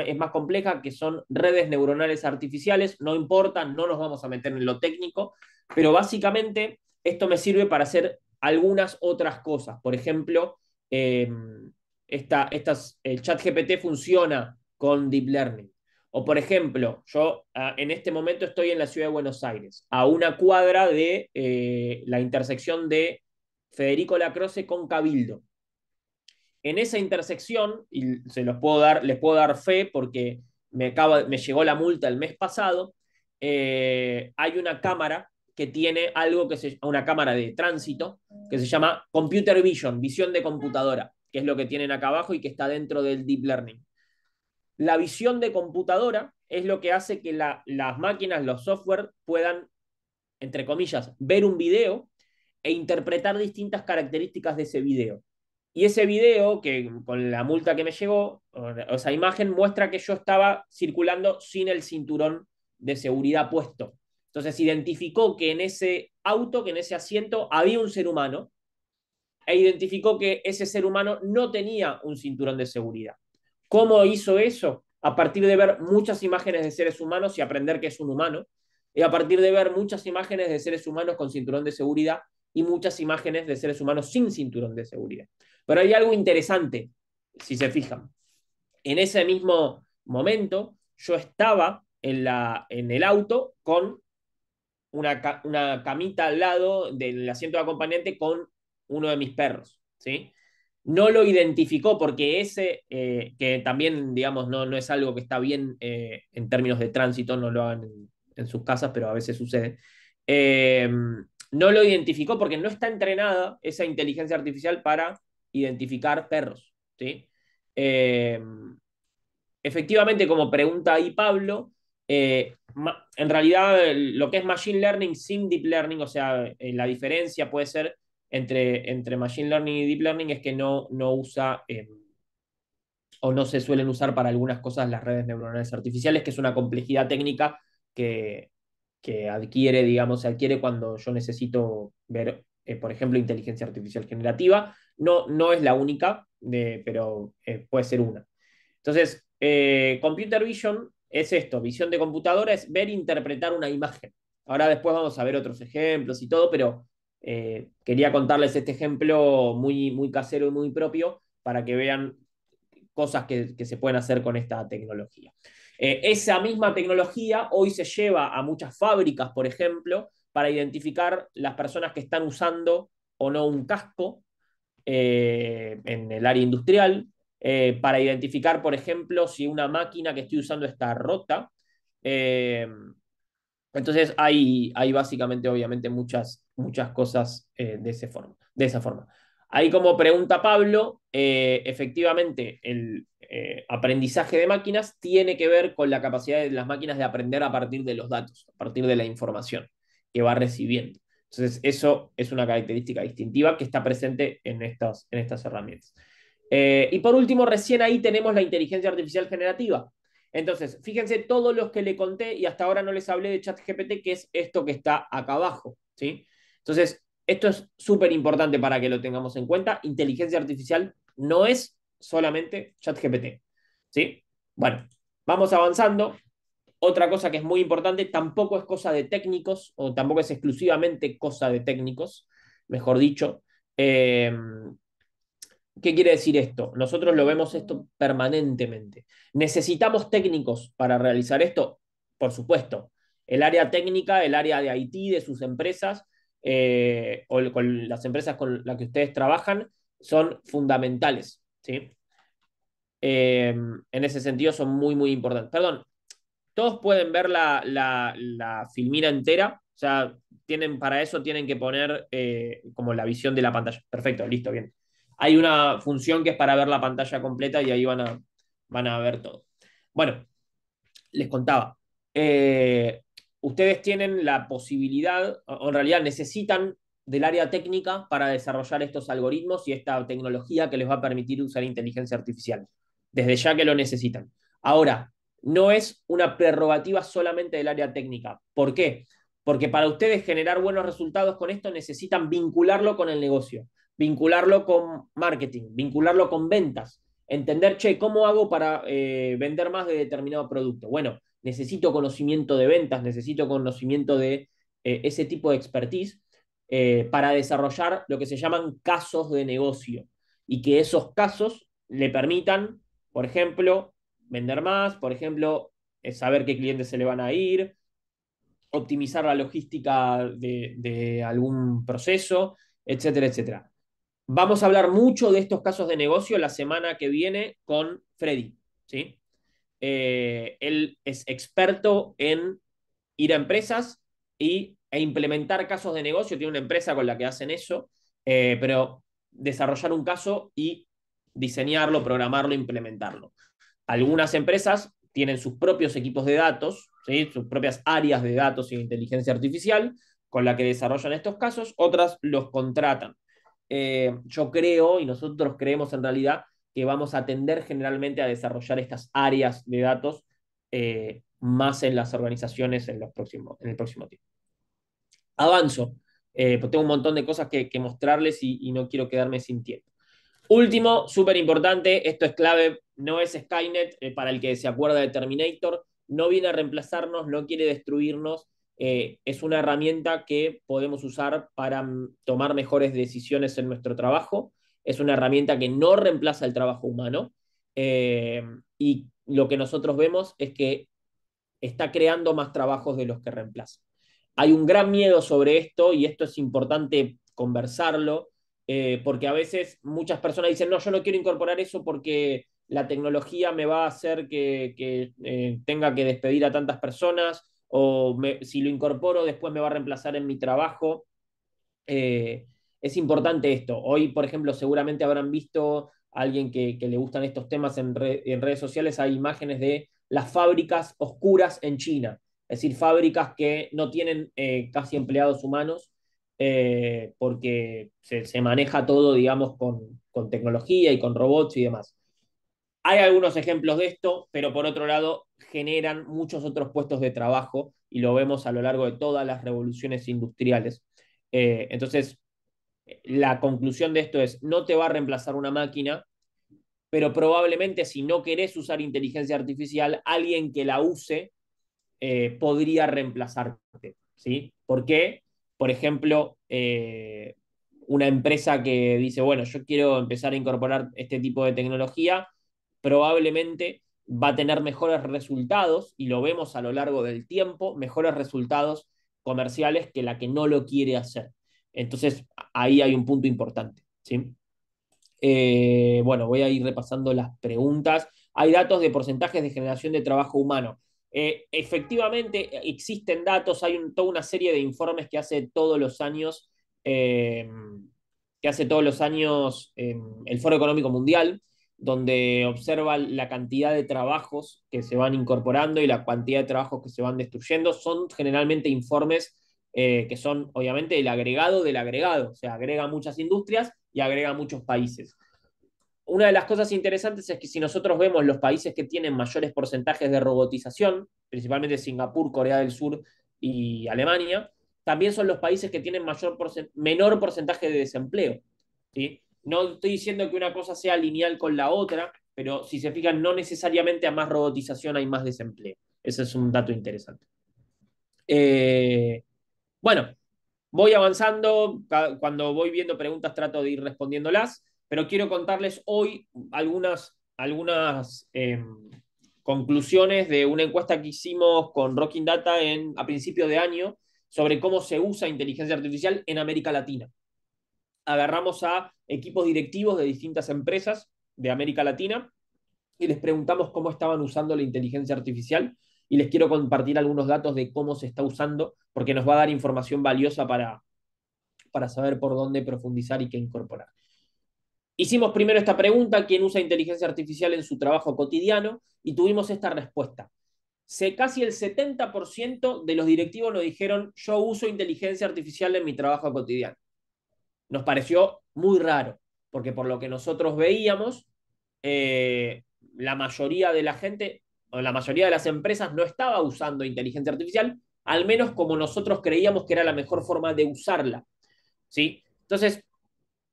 es más compleja, que son redes neuronales artificiales. No importa, no nos vamos a meter en lo técnico, pero básicamente esto me sirve para hacer algunas otras cosas. Por ejemplo, em, esta, estas, el eh, chat GPT funciona con Deep Learning. O por ejemplo, yo ah, en este momento estoy en la ciudad de Buenos Aires, a una cuadra de eh, la intersección de Federico Lacroce con Cabildo en esa intersección, y se los puedo dar, les puedo dar fe porque me, acaba, me llegó la multa el mes pasado, eh, hay una cámara que tiene algo que se una cámara de tránsito que se llama computer vision, visión de computadora, que es lo que tienen acá abajo y que está dentro del deep learning. La visión de computadora es lo que hace que las máquinas, los software puedan, entre comillas, ver un video e interpretar distintas características de ese video. Y ese video, que con la multa que me llegó, esa imagen, muestra que yo estaba circulando sin el cinturón de seguridad puesto. Entonces identificó que en ese auto, que en ese asiento, había un ser humano e identificó que ese ser humano no tenía un cinturón de seguridad. ¿Cómo hizo eso? A partir de ver muchas imágenes de seres humanos y aprender que es un humano, y a partir de ver muchas imágenes de seres humanos con cinturón de seguridad, y muchas imágenes de seres humanos sin cinturón de seguridad. Pero hay algo interesante, si se fijan. En ese mismo momento, yo estaba en, la, en el auto con una, camita al lado del asiento de acompañante con uno de mis perros, ¿sí? No lo identificó porque ese, eh, que también, digamos, no, no, es algo que está bien eh, en términos de tránsito, no lo hagan en, sus casas, pero a veces sucede. Eh, no lo identificó porque no está entrenada esa inteligencia artificial para identificar perros. ¿sí? Eh, efectivamente, como pregunta ahí Pablo, eh, en realidad lo que es Machine Learning sin Deep Learning, o sea, eh, la diferencia puede ser entre, entre, Machine Learning y Deep Learning es que no, no usa em, o no se suelen usar para algunas cosas las redes neuronales artificiales, que es una complejidad técnica que, que adquiere, digamos, se adquiere cuando yo necesito ver, eh, por ejemplo, inteligencia artificial generativa. No, no es la única, pero eh, puede ser una. Entonces, eh, computer vision es esto, visión de computadora es ver, e interpretar una imagen. Ahora después vamos a ver otros ejemplos y todo, pero quería contarles este ejemplo muy, muy casero y muy propio para que vean cosas que se pueden hacer con esta tecnología. Eh, esa misma tecnología hoy se lleva a muchas fábricas, por ejemplo, para identificar las personas que están usando o no un casco eh, en el área industrial, eh, para identificar, por ejemplo, si una máquina que estoy usando está rota. entonces hay, hay, básicamente, obviamente, muchas, muchas cosas de, forma, de, esa forma. Ahí como pregunta Pablo, efectivamente, el, eh, aprendizaje de máquinas tiene que ver con la capacidad de las máquinas de aprender a partir de los datos, a partir de la información que va recibiendo. Entonces, eso es una característica distintiva que está presente en estas, en estas herramientas. Eh, y por último, recién ahí tenemos la inteligencia artificial generativa. Entonces, fíjense todos los que le conté y hasta ahora no les hablé de ChatGPT, que es esto que está acá abajo. ¿sí? Entonces, esto es súper importante para que lo tengamos en cuenta. Inteligencia artificial no es solamente ChatGPT. ¿Sí? Bueno, vamos avanzando. Otra cosa que es muy importante, tampoco es cosa de técnicos o tampoco es exclusivamente cosa de técnicos, mejor dicho. Em, ¿Qué quiere decir esto? Nosotros lo vemos esto permanentemente. ¿Necesitamos técnicos para realizar esto? Por supuesto. El área técnica, el área de IT de sus empresas eh, o con las empresas con las que ustedes trabajan son fundamentales. ¿sí? Em, en ese sentido son muy, muy importantes. Perdón, todos pueden ver la, filmina entera, o sea, tienen, para eso tienen que poner eh, como la visión de la pantalla. Perfecto, listo, bien. Hay una función que es para ver la pantalla completa y ahí van a, van a ver todo. Bueno, les contaba. Eh, ustedes tienen la posibilidad, o en realidad necesitan del área técnica para desarrollar estos algoritmos y esta tecnología que les va a permitir usar inteligencia artificial, desde ya que lo necesitan. Ahora, no es una prerrogativa solamente del área técnica. ¿Por qué? Porque para ustedes generar buenos resultados con esto necesitan vincularlo con el negocio, vincularlo con marketing, vincularlo con ventas, entender, che, ¿cómo hago para eh, vender más de determinado producto? Bueno, necesito conocimiento de ventas, necesito conocimiento de eh, ese tipo de expertise eh, para desarrollar lo que se llaman casos de negocio y que esos casos le permitan, por ejemplo, vender más, por ejemplo, eh, saber qué clientes se le van a ir, optimizar la logística de, algún proceso, etcétera, etcétera. Vamos a hablar mucho de estos casos de negocio la semana que viene con Freddy. ¿sí? Eh, él es experto en ir a empresas y e implementar casos de negocio. Tiene una empresa con la que hacen eso, eh, pero desarrollar un caso y diseñarlo, programarlo, implementarlo. Algunas empresas tienen sus propios equipos de datos, sus propias áreas de datos y inteligencia artificial con la que desarrollan estos casos, otras los contratan. Eh, yo creo, y nosotros creemos en realidad, que vamos a tender generalmente a desarrollar estas áreas de datos eh, más en las organizaciones en, los en el próximo tiempo avanzo, eh, pues tengo un montón de cosas que, mostrarles y, no quiero quedarme sin tiempo. Último, súper importante, esto es clave, no es Skynet, eh, para el que se acuerda de Terminator, no viene a reemplazarnos, no quiere destruirnos, eh, es una herramienta que podemos usar para mm, tomar mejores decisiones en nuestro trabajo, es una herramienta que no reemplaza el trabajo humano y lo que nosotros vemos es que está creando más trabajos de los que reemplaza hay un gran miedo sobre esto y esto es importante conversarlo, eh, porque a veces muchas personas dicen, no, yo no quiero incorporar eso porque la tecnología me va a hacer que, eh, tenga que despedir a tantas personas o si lo incorporo después me va a reemplazar en mi trabajo. Eh, es importante esto. Hoy, por ejemplo, seguramente habrán visto a alguien que, le gustan estos temas en, en redes sociales, hay imágenes de las fábricas oscuras en China es decir, fábricas que no tienen eh, casi empleados humanos eh, porque se, maneja todo, digamos, con, con, tecnología y con robots y demás. Hay algunos ejemplos de esto, pero por otro lado generan muchos otros puestos de trabajo y lo vemos a lo largo de todas las revoluciones industriales. Eh, entonces, la conclusión de esto es, no te va a reemplazar una máquina, pero probablemente si no querés usar inteligencia artificial, alguien que la use eh, podría reemplazarte. ¿sí? ¿Por qué? Por ejemplo, eh, una empresa que dice, bueno, yo quiero empezar a incorporar este tipo de tecnología, probablemente va a tener mejores resultados, y lo vemos a lo largo del tiempo, mejores resultados comerciales que la que no lo quiere hacer. Entonces, ahí hay un punto importante. ¿sí? Eh, bueno, voy a ir repasando las preguntas. Hay datos de porcentajes de generación de trabajo humano. Eh, efectivamente, eh, existen datos, hay toda una serie de informes que hace todos los años, eh, que hace todos los años el Foro Económico Mundial, donde observa la cantidad de trabajos que se van incorporando y la cantidad de trabajos que se van destruyendo. Son generalmente informes que son obviamente el agregado del agregado, o sea, agrega muchas industrias y agrega muchos países una de las cosas interesantes es que si nosotros vemos los países que tienen mayores porcentajes de robotización, principalmente Singapur, Corea del Sur y Alemania, también son los países que tienen menor porcentaje de desempleo. No estoy diciendo que una cosa sea lineal con la otra, pero si se fijan, no necesariamente a más robotización hay más desempleo. Ese es un dato interesante. Eh, bueno, voy avanzando, cuando voy viendo preguntas trato de ir respondiéndolas pero quiero contarles hoy algunas, em, conclusiones de una encuesta que hicimos con Rocking Data en, a principio de año sobre cómo se usa inteligencia artificial en América Latina. Agarramos a equipos directivos de distintas empresas de América Latina y les preguntamos cómo estaban usando la inteligencia artificial y les quiero compartir algunos datos de cómo se está usando porque nos va a dar información valiosa para saber por dónde profundizar y qué incorporar. Hicimos primero esta pregunta, ¿quién usa inteligencia artificial en su trabajo cotidiano? Y tuvimos esta respuesta. Se, casi el 70% de los directivos nos dijeron, yo uso inteligencia artificial en mi trabajo cotidiano. Nos pareció muy raro, porque por lo que nosotros veíamos, eh, la mayoría de la gente o la mayoría de las empresas no estaba usando inteligencia artificial, al menos como nosotros creíamos que era la mejor forma de usarla. ¿sí? Entonces,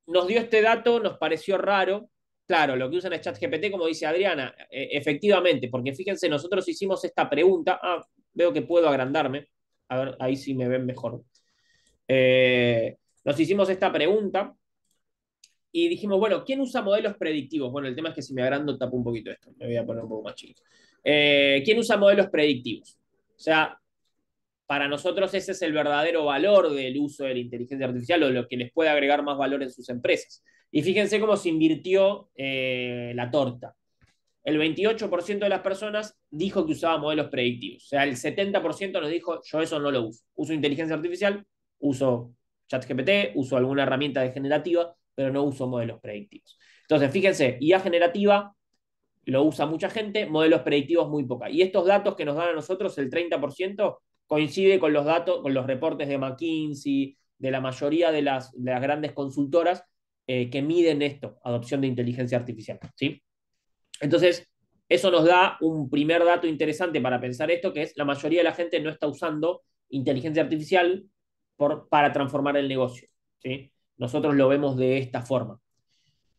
nos dio este dato, nos pareció raro. Claro, lo que usan es ChatGPT, como dice Adriana, e, efectivamente, porque fíjense, nosotros hicimos esta pregunta. Ah, veo que puedo agrandarme. A ver, ahí sí me ven mejor. Eh, nos hicimos esta pregunta y dijimos, bueno, ¿quién usa modelos predictivos? Bueno, el tema es que si me agrando tapo un poquito esto, me voy a poner un poco más chiquito. Eh, ¿Quién usa modelos predictivos? O sea, para nosotros ese es el verdadero valor del uso de la inteligencia artificial o lo que les puede agregar más valor en sus empresas. Y fíjense cómo se invirtió eh, la torta. El 28% de las personas dijo que usaba modelos predictivos. O sea, el 70% nos dijo, yo eso no lo uso. Uso inteligencia artificial, uso ChatGPT, uso alguna herramienta de generativa, pero no uso modelos predictivos. Entonces, fíjense, IA generativa lo usa mucha gente, modelos predictivos muy poca. Y estos datos que nos dan a nosotros, el 30%, coincide con los datos, con los reportes de McKinsey, de la mayoría de las, grandes consultoras eh, que miden esto, adopción de inteligencia artificial. ¿sí? Entonces, eso nos da un primer dato interesante para pensar esto, que es la mayoría de la gente no está usando inteligencia artificial para transformar el negocio. ¿sí? Nosotros lo vemos de esta forma.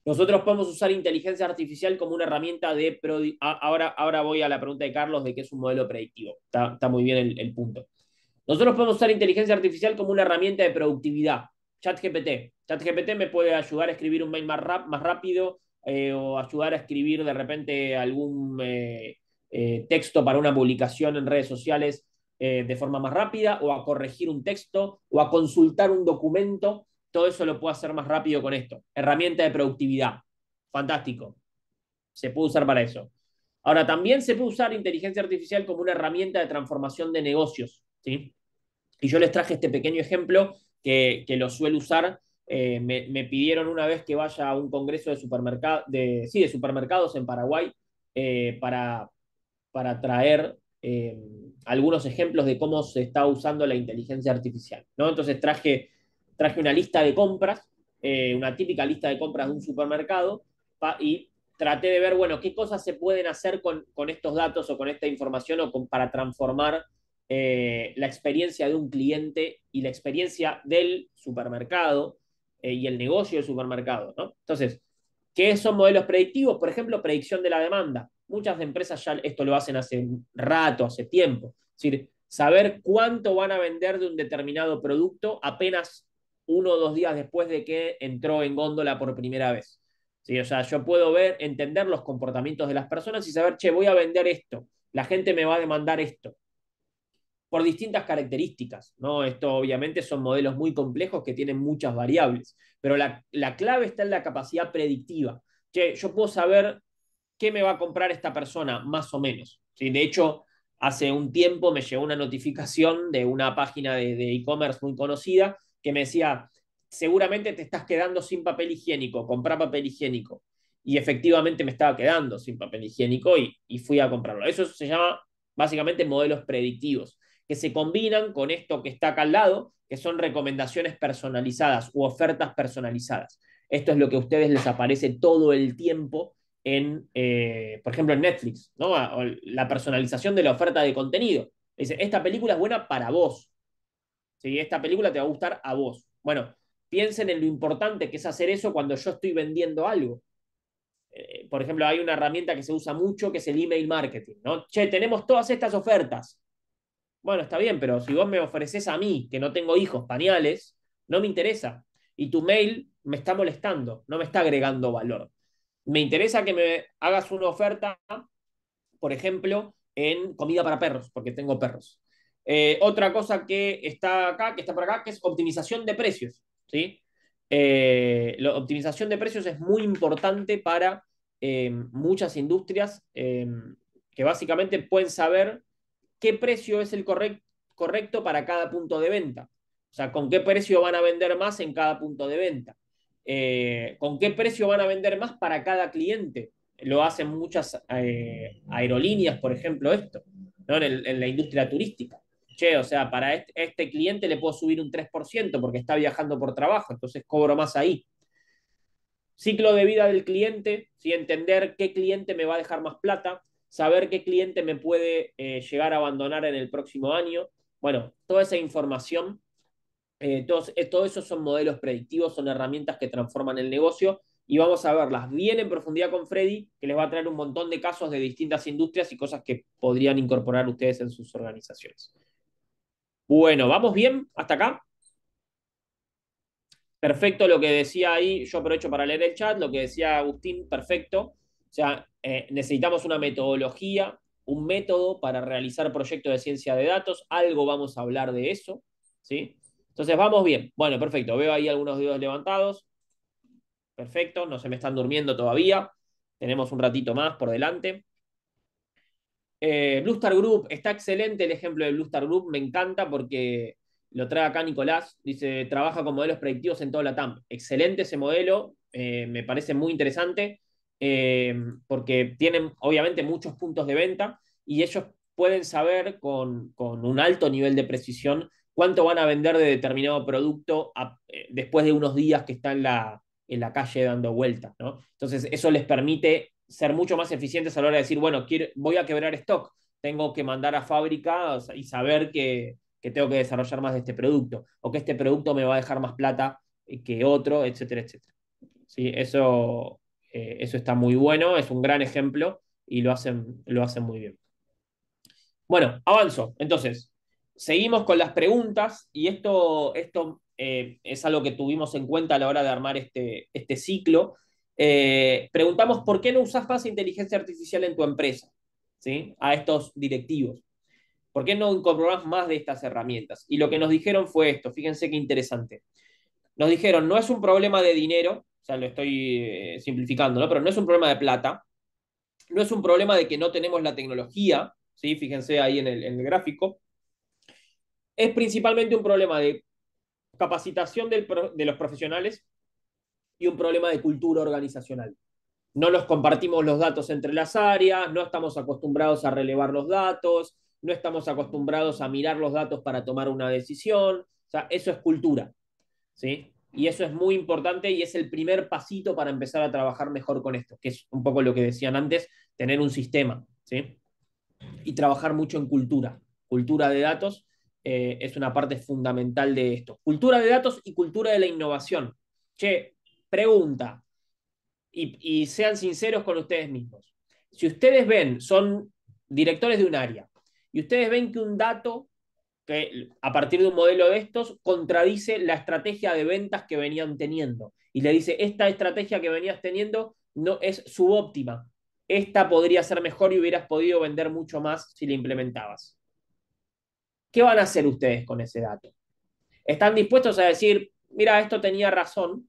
Nosotros podemos usar inteligencia artificial como una herramienta de... Ahora, ahora voy a la pregunta de Carlos de qué es un modelo predictivo. Está, muy bien el, punto. Nosotros podemos usar inteligencia artificial como una herramienta de productividad. ChatGPT. ChatGPT me puede ayudar a escribir un mail más, rápido eh, o ayudar a escribir de repente algún eh, eh, texto para una publicación en redes sociales de forma más rápida o a corregir un texto o a consultar un documento todo eso lo puedo hacer más rápido con esto. Herramienta de productividad. Fantástico. Se puede usar para eso. Ahora, también se puede usar inteligencia artificial como una herramienta de transformación de negocios. ¿sí? Y yo les traje este pequeño ejemplo que, lo suelo usar. Eh, me, pidieron una vez que vaya a un congreso de, supermercado, de, de supermercados en Paraguay eh, para, para traer eh, algunos ejemplos de cómo se está usando la inteligencia artificial. ¿no? Entonces traje traje una lista de compras, eh, una típica lista de compras de un supermercado, y traté de ver, bueno, qué cosas se pueden hacer con, estos datos o con esta información o para transformar eh, la experiencia de un cliente y la experiencia del supermercado eh, y el negocio del supermercado. Entonces, ¿qué son modelos predictivos? Por ejemplo, predicción de la demanda. Muchas empresas ya esto lo hacen hace rato, hace tiempo. Es decir, saber cuánto van a vender de un determinado producto apenas uno o dos días después de que entró en góndola por primera vez. ¿Sí? O sea, yo puedo ver, entender los comportamientos de las personas y saber, che, voy a vender esto, la gente me va a demandar esto, por distintas características. ¿no? Esto obviamente son modelos muy complejos que tienen muchas variables, pero la, clave está en la capacidad predictiva. Che, yo puedo saber qué me va a comprar esta persona, más o menos. ¿Sí? De hecho, hace un tiempo me llegó una notificación de una página de e-commerce muy conocida que me decía, seguramente te estás quedando sin papel higiénico, comprar papel higiénico. Y efectivamente me estaba quedando sin papel higiénico y, fui a comprarlo. Eso se llama básicamente modelos predictivos, que se combinan con esto que está acá al lado, que son recomendaciones personalizadas u ofertas personalizadas. Esto es lo que a ustedes les aparece todo el tiempo en, eh, por ejemplo, en Netflix, ¿no? la personalización de la oferta de contenido. Dice, esta película es buena para vos. Si Esta película te va a gustar a vos. Bueno, piensen en lo importante que es hacer eso cuando yo estoy vendiendo algo. Eh, por ejemplo, hay una herramienta que se usa mucho que es el email marketing, ¿no? Che, tenemos todas estas ofertas. Bueno, está bien, pero si vos me ofreces a mí, que no tengo hijos, pañales, no me interesa. Y tu mail me está molestando, no me está agregando valor. Me interesa que me hagas una oferta, por ejemplo, en comida para perros, porque tengo perros. Eh, otra cosa que está acá, que está por acá, que es optimización de precios. ¿sí? Eh, la optimización de precios es muy importante para em, muchas industrias em, que básicamente pueden saber qué precio es el correcto para cada punto de venta. O sea, con qué precio van a vender más en cada punto de venta. Eh, con qué precio van a vender más para cada cliente. Lo hacen muchas aerolíneas, por ejemplo, esto. en, la industria turística o sea, para este, cliente le puedo subir un 3% porque está viajando por trabajo, entonces cobro más ahí. Ciclo de vida del cliente, entender qué cliente me va a dejar más plata, saber qué cliente me puede eh, llegar a abandonar en el próximo año. Bueno, toda esa información, eh, todos, esos eh, todo eso son modelos predictivos, son herramientas que transforman el negocio y vamos a verlas bien en profundidad con Freddy, que les va a traer un montón de casos de distintas industrias y cosas que podrían incorporar ustedes en sus organizaciones. Bueno, ¿vamos bien hasta acá? Perfecto lo que decía ahí, yo aprovecho para leer el chat, lo que decía Agustín, perfecto. O sea, eh, necesitamos una metodología, un método para realizar proyectos de ciencia de datos, algo vamos a hablar de eso, ¿sí? Entonces, vamos bien. Bueno, perfecto, veo ahí algunos dedos levantados. Perfecto, no se me están durmiendo todavía. Tenemos un ratito más por delante. Eh, Blue Star Group, está excelente el ejemplo de Blue Star Group, me encanta porque lo trae acá Nicolás, dice, trabaja con modelos predictivos en toda la TAM. Excelente ese modelo, eh, me parece muy interesante, eh, porque tienen obviamente muchos puntos de venta y ellos pueden saber con, un alto nivel de precisión cuánto van a vender de determinado producto eh, después de unos días que está en la, en la calle dando vueltas. ¿no? Entonces, eso les permite ser mucho más eficientes a la hora de decir, bueno, quiero, voy a quebrar stock, tengo que mandar a fábrica y saber que, tengo que desarrollar más de este producto, o que este producto me va a dejar más plata eh, que otro, etcétera, etcétera. Sí, eso, eh, eso está muy bueno, es un gran ejemplo y lo hacen, lo hacen muy bien. Bueno, avanzo. Entonces, seguimos con las preguntas y esto, esto eh, es algo que tuvimos en cuenta a la hora de armar este, este ciclo eh, preguntamos por qué no usas más inteligencia artificial en tu empresa, ¿sí? a estos directivos. ¿Por qué no incorporas más de estas herramientas? Y lo que nos dijeron fue esto, fíjense qué interesante. Nos dijeron, no es un problema de dinero, o sea, lo estoy eh, simplificando, pero no es un problema de plata, no es un problema de que no tenemos la tecnología, ¿sí? fíjense ahí en el, en el gráfico, es principalmente un problema de capacitación de los profesionales y un problema de cultura organizacional. No nos compartimos los datos entre las áreas, no estamos acostumbrados a relevar los datos, no estamos acostumbrados a mirar los datos para tomar una decisión. O sea, eso es cultura. ¿sí? Y eso es muy importante y es el primer pasito para empezar a trabajar mejor con esto, que es un poco lo que decían antes, tener un sistema. ¿sí? Y trabajar mucho en cultura. Cultura de datos eh, es una parte fundamental de esto. Cultura de datos y cultura de la innovación. Che, Pregunta, y, sean sinceros con ustedes mismos. Si ustedes ven, son directores de un área, y ustedes ven que un dato que a partir de un modelo de estos contradice la estrategia de ventas que venían teniendo y le dice, esta estrategia que venías teniendo no es subóptima, esta podría ser mejor y hubieras podido vender mucho más si la implementabas. ¿Qué van a hacer ustedes con ese dato? ¿Están dispuestos a decir, mira, esto tenía razón,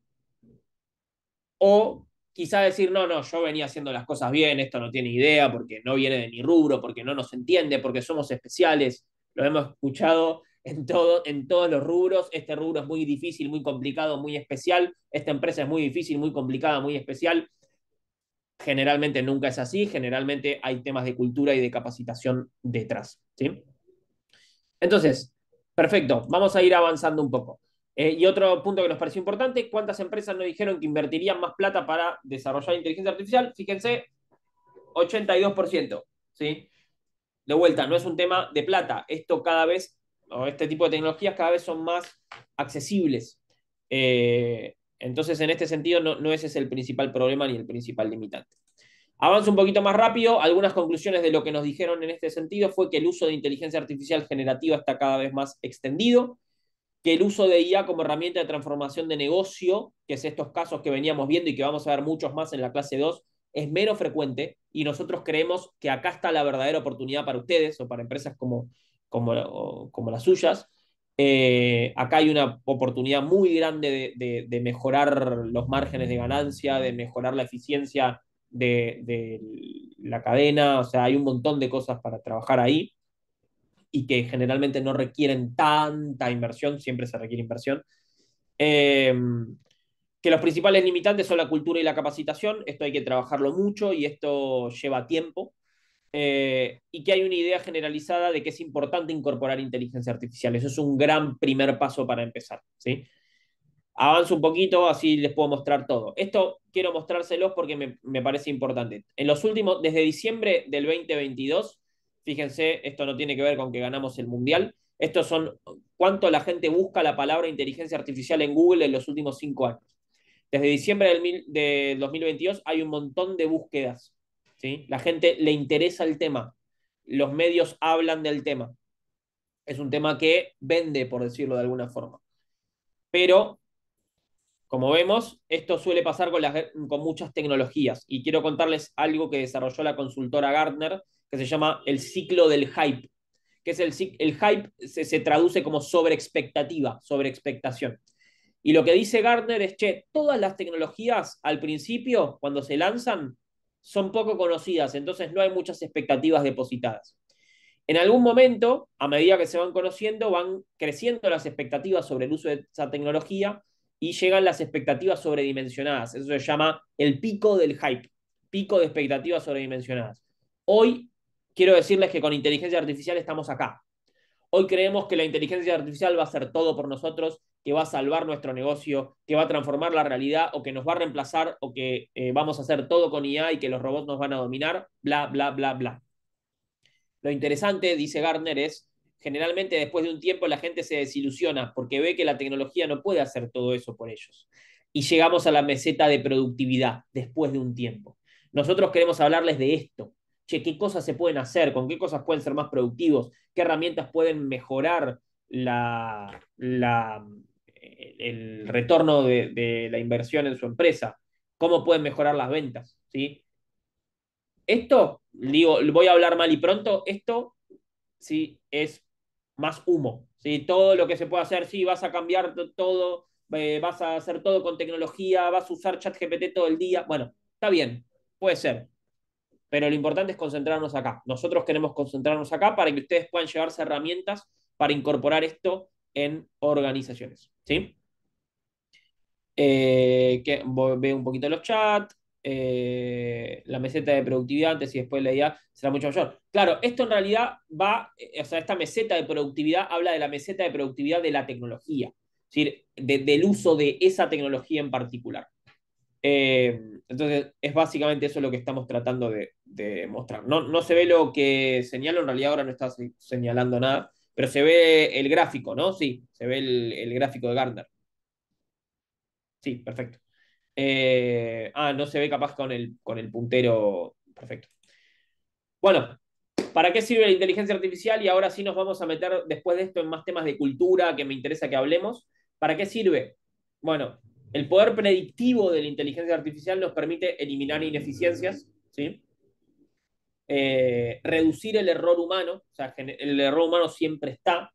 o quizá decir, no, no, yo venía haciendo las cosas bien, esto no tiene idea, porque no viene de mi rubro, porque no nos entiende, porque somos especiales, lo hemos escuchado en, todo, en todos los rubros, este rubro es muy difícil, muy complicado, muy especial, esta empresa es muy difícil, muy complicada, muy especial. Generalmente nunca es así, generalmente hay temas de cultura y de capacitación detrás. Entonces, perfecto, vamos a ir avanzando un poco. Eh, y otro punto que nos pareció importante, ¿cuántas empresas nos dijeron que invertirían más plata para desarrollar inteligencia artificial? Fíjense, 82%. ¿sí? De vuelta, no es un tema de plata. Esto cada vez, o este tipo de tecnologías cada vez son más accesibles. Eh, entonces, en este sentido, no, no ese es el principal problema ni el principal limitante. Avanzo un poquito más rápido. Algunas conclusiones de lo que nos dijeron en este sentido fue que el uso de inteligencia artificial generativa está cada vez más extendido que el uso de IA como herramienta de transformación de negocio, que es estos casos que veníamos viendo y que vamos a ver muchos más en la clase 2, es menos frecuente y nosotros creemos que acá está la verdadera oportunidad para ustedes o para empresas como, como, las suyas. Eh, acá hay una oportunidad muy grande de, mejorar los márgenes de ganancia, de mejorar la eficiencia de, de la cadena, o sea, hay un montón de cosas para trabajar ahí y que generalmente no requieren tanta inversión, siempre se requiere inversión. Eh, que los principales limitantes son la cultura y la capacitación, esto hay que trabajarlo mucho y esto lleva tiempo. Eh, y que hay una idea generalizada de que es importante incorporar inteligencia artificial. Eso es un gran primer paso para empezar. ¿sí? Avanzo un poquito, así les puedo mostrar todo. Esto quiero mostrárselos porque me, me parece importante. En los últimos, desde diciembre del 2022, Fíjense, esto no tiene que ver con que ganamos el Mundial. Estos son cuánto la gente busca la palabra inteligencia artificial en Google en los últimos cinco años. Desde diciembre de 2022 hay un montón de búsquedas. ¿sí? La gente le interesa el tema. Los medios hablan del tema. Es un tema que vende, por decirlo de alguna forma. Pero como vemos, esto suele pasar con, con, muchas tecnologías y quiero contarles algo que desarrolló la consultora Gartner que se llama el ciclo del hype, que es el, el hype se, traduce como sobreexpectativa, sobreexpectación. Y lo que dice Gardner es, que todas las tecnologías al principio, cuando se lanzan, son poco conocidas, entonces no hay muchas expectativas depositadas. En algún momento, a medida que se van conociendo, van creciendo las expectativas sobre el uso de esa tecnología y llegan las expectativas sobredimensionadas. Eso se llama el pico del hype, pico de expectativas sobredimensionadas. Hoy quiero decirles que con inteligencia artificial estamos acá. Hoy creemos que la inteligencia artificial va a hacer todo por nosotros, que va a salvar nuestro negocio, que va a transformar la realidad o que nos va a reemplazar o que eh, vamos a hacer todo con IA y que los robots nos van a dominar, bla, bla, bla, bla. Lo interesante, dice Gardner, es generalmente después de un tiempo la gente se desilusiona porque ve que la tecnología no puede hacer todo eso por ellos. Y llegamos a la meseta de productividad después de un tiempo. Nosotros queremos hablarles de esto, che, qué cosas se pueden hacer, con qué cosas pueden ser más productivos, qué herramientas pueden mejorar la, eh, el retorno de, la inversión en su empresa, cómo pueden mejorar las ventas. ¿sí? Esto, digo, voy a hablar mal y pronto, esto sí es más humo. Todo lo que se puede hacer, sí, vas a cambiar todo, eh, vas a hacer todo con tecnología, vas a usar ChatGPT todo el día. Bueno, está bien, puede ser pero lo importante es concentrarnos acá. Nosotros queremos concentrarnos acá para que ustedes puedan llevarse herramientas para incorporar esto en organizaciones. ¿sí? Eh, que, un poquito los chats. Eh, la meseta de productividad antes y después la idea será mucho mayor. Claro, esto en realidad va, eh, o sea, esta meseta de productividad habla de la meseta de productividad de la tecnología, es decir, del uso de esa tecnología en particular. entonces, es básicamente eso lo que estamos tratando de, mostrar. No, se ve lo que señalo, en realidad ahora no está señalando nada, pero se ve el gráfico, ¿no? Sí, se ve el, gráfico de Gardner. Sí, perfecto. Eh, ah, no se ve capaz con el, con el puntero. Perfecto. Bueno, ¿para qué sirve la inteligencia artificial? Y ahora sí nos vamos a meter después de esto en más temas de cultura que me interesa que hablemos. ¿Para qué sirve? Bueno, el poder predictivo de la inteligencia artificial nos permite eliminar ineficiencias, ¿sí? Eh, reducir el error humano, o sea, el error humano siempre está,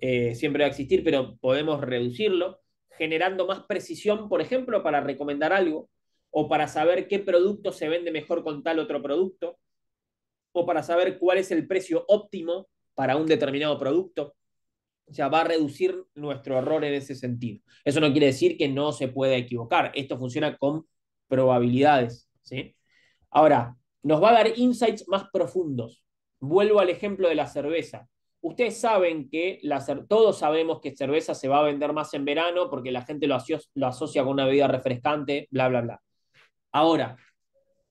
eh, siempre va a existir, pero podemos reducirlo, generando más precisión, por ejemplo, para recomendar algo, o para saber qué producto se vende mejor con tal otro producto, o para saber cuál es el precio óptimo para un determinado producto. O sea, va a reducir nuestro error en ese sentido. Eso no quiere decir que no se pueda equivocar. Esto funciona con probabilidades. ¿sí? Ahora, nos va a dar insights más profundos. Vuelvo al ejemplo de la cerveza. Ustedes saben que la todos sabemos que cerveza se va a vender más en verano porque la gente lo asocia con una bebida refrescante, bla, bla, bla. Ahora,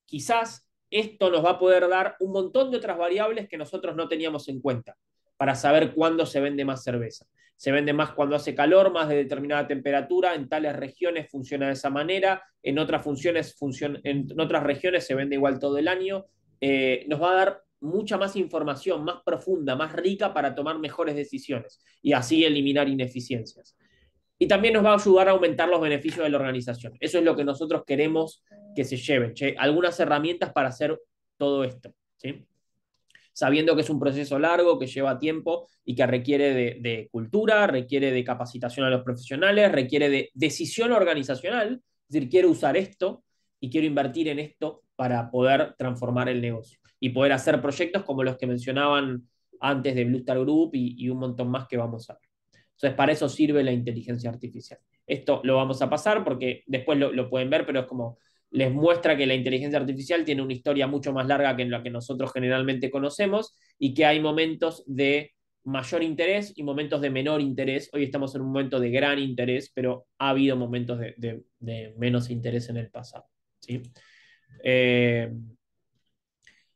quizás esto nos va a poder dar un montón de otras variables que nosotros no teníamos en cuenta para saber cuándo se vende más cerveza. Se vende más cuando hace calor, más de determinada temperatura, en tales regiones funciona de esa manera, en otras, funciones, en otras regiones se vende igual todo el año. Eh, nos va a dar mucha más información, más profunda, más rica para tomar mejores decisiones y así eliminar ineficiencias. Y también nos va a ayudar a aumentar los beneficios de la organización. Eso es lo que nosotros queremos que se lleven. Algunas herramientas para hacer todo esto. ¿sí? sabiendo que es un proceso largo, que lleva tiempo y que requiere de, cultura, requiere de capacitación a los profesionales, requiere de decisión organizacional, es decir, quiero usar esto y quiero invertir en esto para poder transformar el negocio y poder hacer proyectos como los que mencionaban antes de Blue Group y, un montón más que vamos a ver. Entonces, para eso sirve la inteligencia artificial. Esto lo vamos a pasar porque después lo pueden ver, pero es como les muestra que la inteligencia artificial tiene una historia mucho más larga que la que nosotros generalmente conocemos y que hay momentos de mayor interés y momentos de menor interés. Hoy estamos en un momento de gran interés, pero ha habido momentos de, menos interés en el pasado. ¿sí? Eh,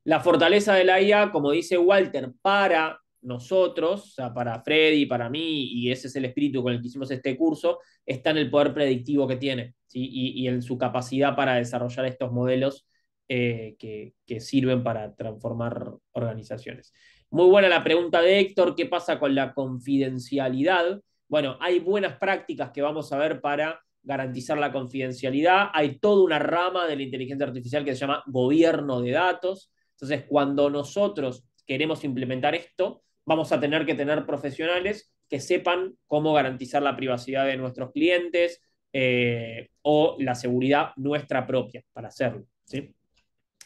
la fortaleza de la IA, como dice Walter, para nosotros, o sea, para Freddy, para mí, y ese es el espíritu con el que hicimos este curso, está en el poder predictivo que tiene y, en su capacidad para desarrollar estos modelos eh, que, que, sirven para transformar organizaciones. Muy buena la pregunta de Héctor, ¿qué pasa con la confidencialidad? Bueno, hay buenas prácticas que vamos a ver para garantizar la confidencialidad. Hay toda una rama de la inteligencia artificial que se llama gobierno de datos. Entonces, cuando nosotros queremos implementar esto, vamos a tener que tener profesionales que sepan cómo garantizar la privacidad de nuestros clientes eh, o la seguridad nuestra propia para hacerlo. ¿sí?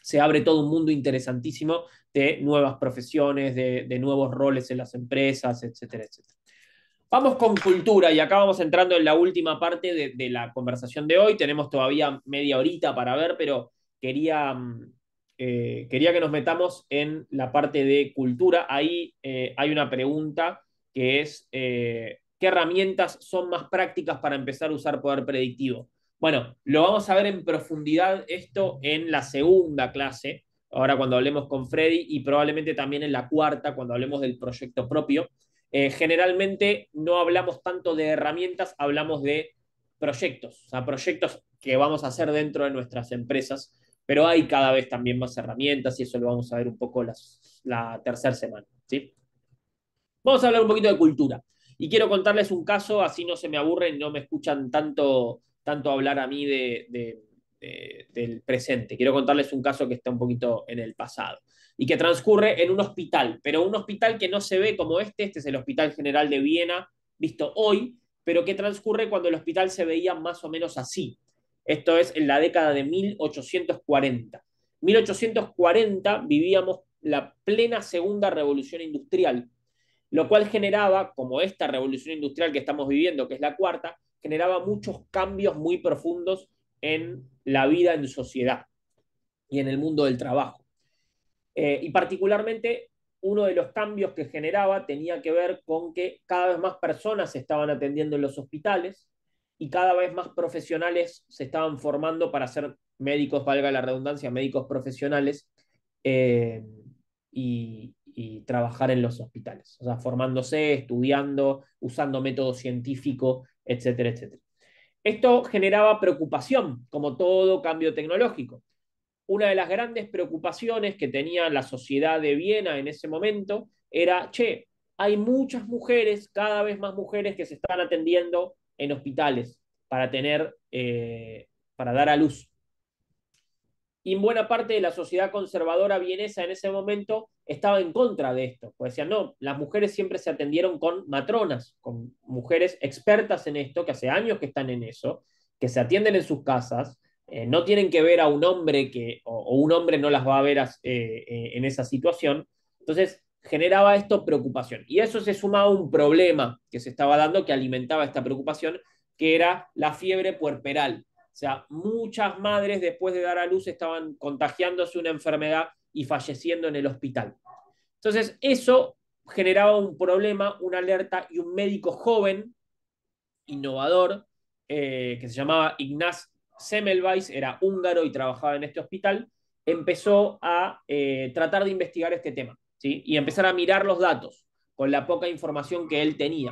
Se abre todo un mundo interesantísimo de nuevas profesiones, de, nuevos roles en las empresas, etcétera, etcétera. Vamos con cultura y acá vamos entrando en la última parte de, la conversación de hoy. Tenemos todavía media horita para ver, pero quería, mm, eh, quería que nos metamos en la parte de cultura. Ahí eh, hay una pregunta que es, eh, ¿qué herramientas son más prácticas para empezar a usar poder predictivo? Bueno, lo vamos a ver en profundidad esto en la segunda clase, ahora cuando hablemos con Freddy y probablemente también en la cuarta cuando hablemos del proyecto propio. generalmente no hablamos tanto de herramientas, hablamos de proyectos, o sea, proyectos que vamos a hacer dentro de nuestras empresas pero hay cada vez también más herramientas y eso lo vamos a ver un poco la tercera semana. ¿sí? Vamos a hablar un poquito de cultura. Y quiero contarles un caso, así no se me aburren, no me escuchan tanto, tanto hablar a mí de, del presente. Quiero contarles un caso que está un poquito en el pasado y que transcurre en un hospital, pero un hospital que no se ve como este, este es el Hospital General de Viena, visto hoy, pero que transcurre cuando el hospital se veía más o menos así, esto es en la década de 1840. 1840 vivíamos la plena segunda revolución industrial, lo cual generaba, como esta revolución industrial que estamos viviendo, que es la cuarta, generaba muchos cambios muy profundos en la vida en sociedad y en el mundo del trabajo. Eh, y particularmente uno de los cambios que generaba tenía que ver con que cada vez más personas estaban atendiendo en los hospitales, y cada vez más profesionales se estaban formando para ser médicos, valga la redundancia, médicos profesionales eh, y, trabajar en los hospitales, o sea, formándose, estudiando, usando método científico, etcétera, etcétera. Esto generaba preocupación, como todo cambio tecnológico. Una de las grandes preocupaciones que tenía la sociedad de Viena en ese momento era, che, hay muchas mujeres, cada vez más mujeres que se están atendiendo en hospitales para tener, eh, para dar a luz. Y en buena parte de la sociedad conservadora vienesa en ese momento estaba en contra de esto, pues decían, no, las mujeres siempre se atendieron con matronas, con mujeres expertas en esto, que hace años que están en eso, que se atienden en sus casas, eh, no tienen que ver a un hombre que, o, un hombre no las va a ver eh, en esa situación. Entonces, generaba esto preocupación. Y eso se sumaba a un problema que se estaba dando que alimentaba esta preocupación, que era la fiebre puerperal. O sea, muchas madres después de dar a luz estaban contagiándose una enfermedad y falleciendo en el hospital. Entonces, eso generaba un problema, una alerta y un médico joven, innovador, eh, que se llamaba Ignaz Semmelweis, era húngaro y trabajaba en este hospital, empezó a eh, tratar de investigar este tema y empezar a mirar los datos con la poca información que él tenía.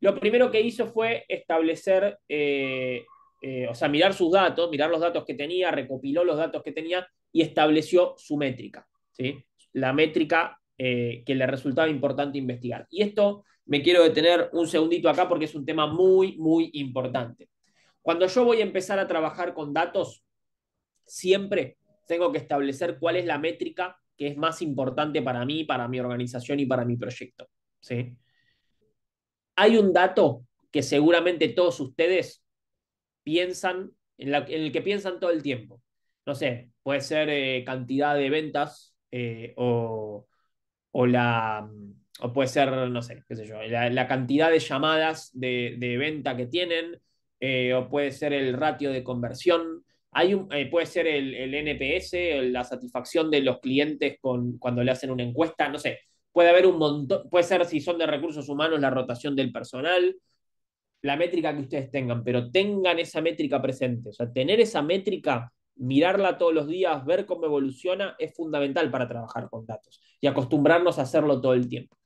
Lo primero que hizo fue establecer, eh, eh, o sea, mirar sus datos, mirar los datos que tenía, recopiló los datos que tenía y estableció su métrica, ¿sí? la métrica eh, que le resultaba importante investigar. Y esto me quiero detener un segundito acá porque es un tema muy, muy importante. Cuando yo voy a empezar a trabajar con datos, siempre tengo que establecer cuál es la métrica que es más importante para mí, para mi organización y para mi proyecto. ¿sí? Hay un dato que seguramente todos ustedes piensan, en, el que piensan todo el tiempo. No sé, puede ser eh, cantidad de ventas eh, o, o, la, o puede ser, no sé, qué sé yo, la, cantidad de llamadas de, venta que tienen, eh, o puede ser el ratio de conversión, eh, puede ser el, NPS, la satisfacción de los clientes con, cuando le hacen una encuesta, no sé. Puede haber un montón, puede ser si son de recursos humanos la rotación del personal, la métrica que ustedes tengan, pero tengan esa métrica presente. O sea, tener esa métrica, mirarla todos los días, ver cómo evoluciona, es fundamental para trabajar con datos y acostumbrarnos a hacerlo todo el tiempo.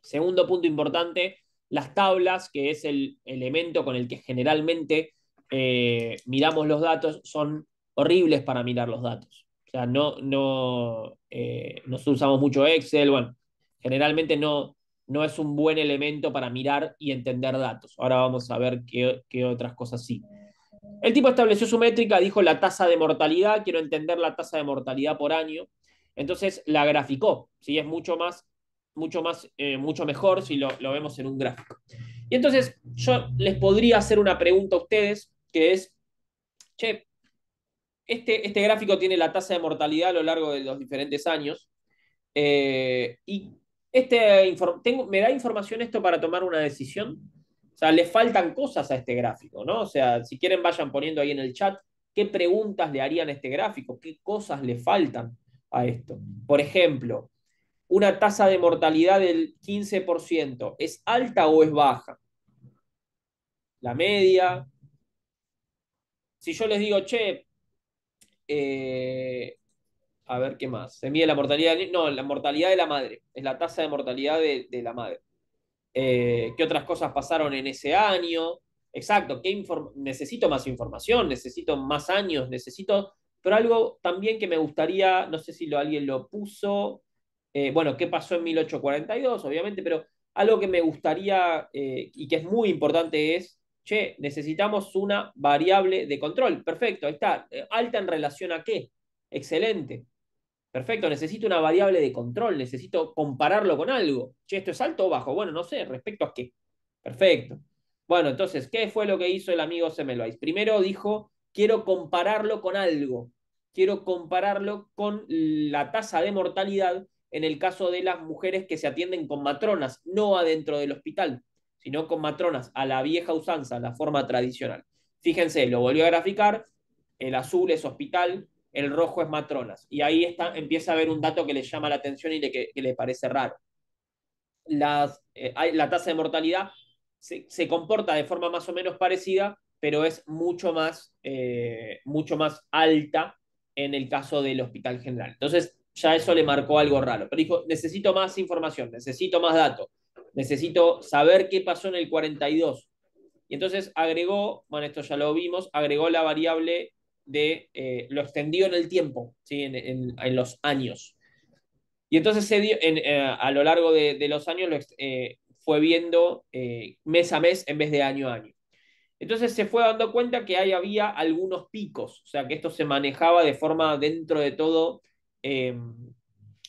Segundo punto importante, las tablas, que es el elemento con el que generalmente eh, miramos los datos, son horribles para mirar los datos. O sea, no, no, eh, usamos mucho Excel, bueno, generalmente no, no es un buen elemento para mirar y entender datos. Ahora vamos a ver qué, otras cosas sí. El tipo estableció su métrica, dijo la tasa de mortalidad, quiero entender la tasa de mortalidad por año. Entonces la graficó, ¿sí? es mucho más, mucho más, eh, mucho mejor si lo, lo, vemos en un gráfico. Y entonces yo les podría hacer una pregunta a ustedes que es, che, este, este gráfico tiene la tasa de mortalidad a lo largo de los diferentes años. Eh, y este, tengo, me da información esto para tomar una decisión. O sea, le faltan cosas a este gráfico, ¿no? O sea, si quieren vayan poniendo ahí en el chat qué preguntas le harían a este gráfico, qué cosas le faltan a esto. Por ejemplo, una tasa de mortalidad del 15%, ¿es alta o es baja? La media, si yo les digo, che, eh, a ver qué más. Se mide la mortalidad, no, la mortalidad de la madre, es la tasa de mortalidad de, la madre. Eh, ¿Qué otras cosas pasaron en ese año? Exacto, ¿qué necesito más información, necesito más años, necesito, pero algo también que me gustaría, no sé si lo, alguien lo puso, eh, bueno, qué pasó en 1842, obviamente, pero algo que me gustaría y que es muy importante es che, necesitamos una variable de control. Perfecto, ahí está. Eh, ¿Alta en relación a qué? Excelente. Perfecto, necesito una variable de control, necesito compararlo con algo. Che, ¿esto es alto o bajo? Bueno, no sé, respecto a qué. Perfecto. Bueno, entonces, ¿qué fue lo que hizo el amigo Semmelweis? Primero dijo, quiero compararlo con algo. Quiero compararlo con la tasa de mortalidad en el caso de las mujeres que se atienden con matronas, no adentro del hospital sino con matronas a la vieja usanza, la forma tradicional. Fíjense, lo volvió a graficar, el azul es hospital, el rojo es matronas. Y ahí está, empieza a haber un dato que le llama la atención y que, le parece raro. Las, eh, la tasa de mortalidad se, comporta de forma más o menos parecida, pero es mucho más, eh, mucho más alta en el caso del hospital general. Entonces, ya eso le marcó algo raro. Pero dijo, necesito más información, necesito más datos necesito saber qué pasó en el 42. Y entonces agregó, bueno, esto ya lo vimos, agregó la variable de eh, lo extendió en el tiempo, ¿sí? en, los años. Y entonces se dio, en, eh, a lo largo de, los años lo, eh, fue viendo mes a mes en vez de año a año. Entonces se fue dando cuenta que ahí había algunos picos, o sea que esto se manejaba de forma dentro de todo,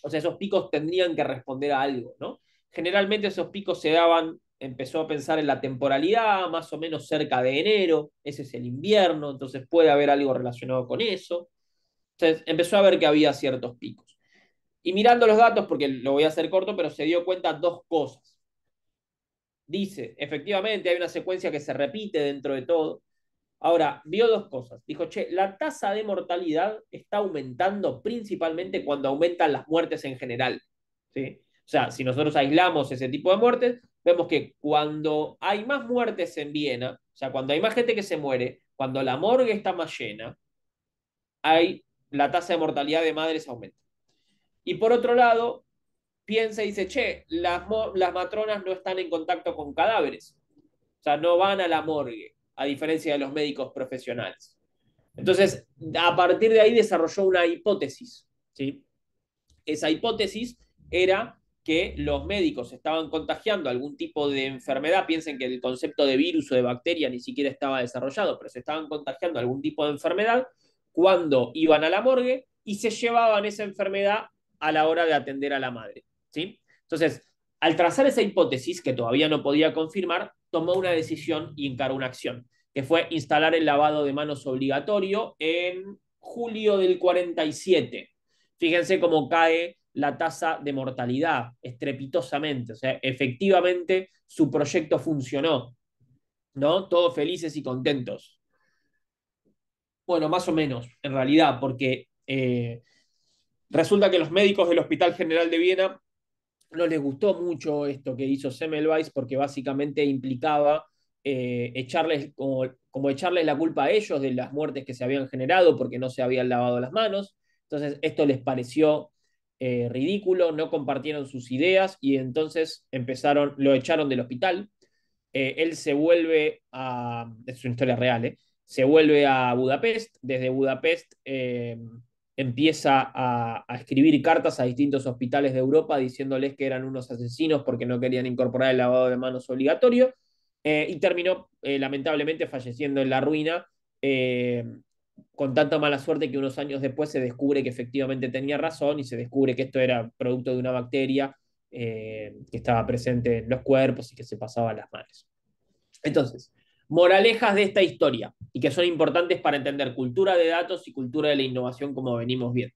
o sea, esos picos tendrían que responder a algo, ¿no? Generalmente esos picos se daban, empezó a pensar en la temporalidad, más o menos cerca de enero, ese es el invierno, entonces puede haber algo relacionado con eso. Entonces empezó a ver que había ciertos picos. Y mirando los datos, porque lo voy a hacer corto, pero se dio cuenta dos cosas. Dice, efectivamente hay una secuencia que se repite dentro de todo. Ahora, vio dos cosas. Dijo, che, la tasa de mortalidad está aumentando principalmente cuando aumentan las muertes en general. ¿sí? O sea, si nosotros aislamos ese tipo de muertes, vemos que cuando hay más muertes en Viena, o sea, cuando hay más gente que se muere, cuando la morgue está más llena, hay, la tasa de mortalidad de madres aumenta. Y por otro lado, piensa y dice, che, las, las matronas no están en contacto con cadáveres, o sea, no van a la morgue, a diferencia de los médicos profesionales. Entonces, a partir de ahí desarrolló una hipótesis. ¿sí? Esa hipótesis era que los médicos estaban contagiando algún tipo de enfermedad, piensen que el concepto de virus o de bacteria ni siquiera estaba desarrollado, pero se estaban contagiando algún tipo de enfermedad cuando iban a la morgue y se llevaban esa enfermedad a la hora de atender a la madre. ¿sí? Entonces, al trazar esa hipótesis que todavía no podía confirmar, tomó una decisión y encaró una acción, que fue instalar el lavado de manos obligatorio en julio del 47. Fíjense cómo cae la tasa de mortalidad estrepitosamente. O sea, efectivamente su proyecto funcionó. ¿No? Todos felices y contentos. Bueno, más o menos, en realidad, porque eh, resulta que los médicos del Hospital General de Viena no les gustó mucho esto que hizo Semmelweis porque básicamente implicaba eh, echarles, como, como echarles la culpa a ellos de las muertes que se habían generado porque no se habían lavado las manos. Entonces, esto les pareció eh, ridículo, no compartieron sus ideas y entonces empezaron, lo echaron del hospital. Eh, él se vuelve a, es una historia real, eh, se vuelve a Budapest, desde Budapest empieza a, escribir cartas a distintos hospitales de Europa diciéndoles que eran unos asesinos porque no querían incorporar el lavado de manos obligatorio y terminó lamentablemente falleciendo en la ruina con tanta mala suerte que unos años después se descubre que efectivamente tenía razón y se descubre que esto era producto de una bacteria eh, que estaba presente en los cuerpos y que se pasaba a las madres. Entonces, moralejas de esta historia y que son importantes para entender cultura de datos y cultura de la innovación como venimos viendo.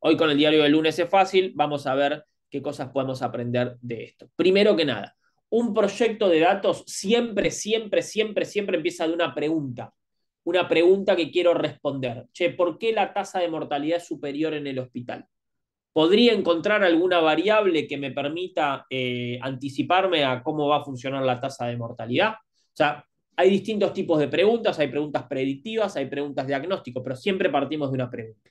Hoy con el diario del lunes es fácil, vamos a ver qué cosas podemos aprender de esto. Primero que nada, un proyecto de datos siempre, siempre, siempre, siempre empieza de una pregunta una pregunta que quiero responder. Che, ¿por qué la tasa de mortalidad es superior en el hospital? ¿Podría encontrar alguna variable que me permita eh, anticiparme a cómo va a funcionar la tasa de mortalidad? O sea, hay distintos tipos de preguntas, hay preguntas predictivas, hay preguntas diagnóstico, pero siempre partimos de una pregunta.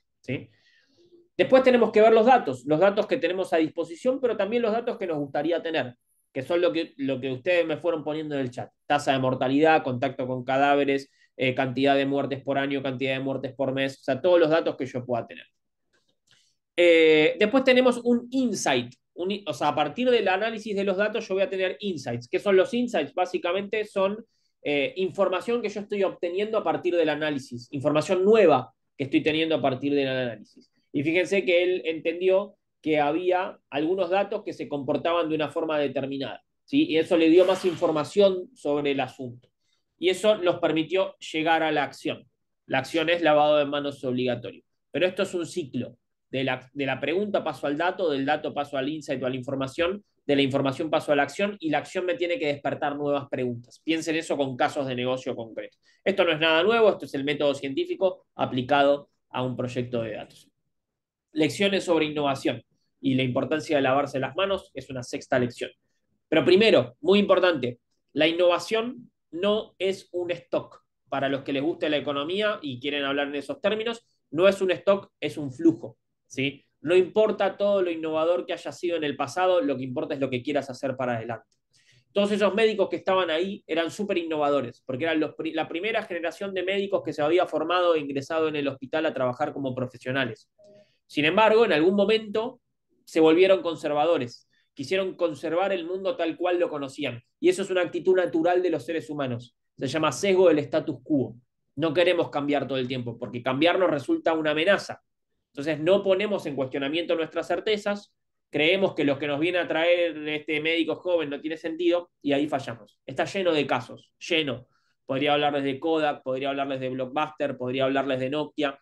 Después tenemos que ver los datos, los datos que tenemos a disposición, pero también los datos que nos gustaría tener, que son lo que, lo que ustedes me fueron poniendo en el chat. Tasa de mortalidad, contacto con cadáveres, eh, cantidad de muertes por año, cantidad de muertes por mes, o sea, todos los datos que yo pueda tener. Eh, después tenemos un insight, o sea, a partir del análisis de los datos yo voy a tener insights. ¿Qué son los insights? Básicamente son eh, información que yo estoy obteniendo a partir del análisis, información nueva que estoy teniendo a partir del análisis. Y fíjense que él entendió que había algunos datos que se comportaban de una forma determinada, ¿sí? y eso le dio más información sobre el asunto y eso nos permitió llegar a la acción. La acción es lavado de manos obligatorio. Pero esto es un ciclo. De la, de la pregunta paso al dato, del dato paso al insight o a la información, de la información paso a la acción y la acción me tiene que despertar nuevas preguntas. Piensen eso con casos de negocio concreto. Esto no es nada nuevo, esto es el método científico aplicado a un proyecto de datos. Lecciones sobre innovación y la importancia de lavarse las manos es una sexta lección. Pero primero, muy importante, la innovación no es un stock. Para los que les guste la economía y quieren hablar en esos términos, no es un stock, es un flujo. ¿sí? No importa todo lo innovador que haya sido en el pasado, lo que importa es lo que quieras hacer para adelante. Todos esos médicos que estaban ahí eran súper innovadores, porque eran la primera generación de médicos que se había formado e ingresado en el hospital a trabajar como profesionales. Sin embargo, en algún momento se volvieron conservadores quisieron conservar el mundo tal cual lo conocían. Y eso es una actitud natural de los seres humanos. Se llama sesgo del status quo. No queremos cambiar todo el tiempo, porque nos resulta una amenaza. Entonces no ponemos en cuestionamiento nuestras certezas, creemos que lo que nos viene a traer este médico joven no tiene sentido y ahí fallamos. Está lleno de casos, lleno. Podría hablarles de Kodak, podría hablarles de Blockbuster, podría hablarles de Nokia,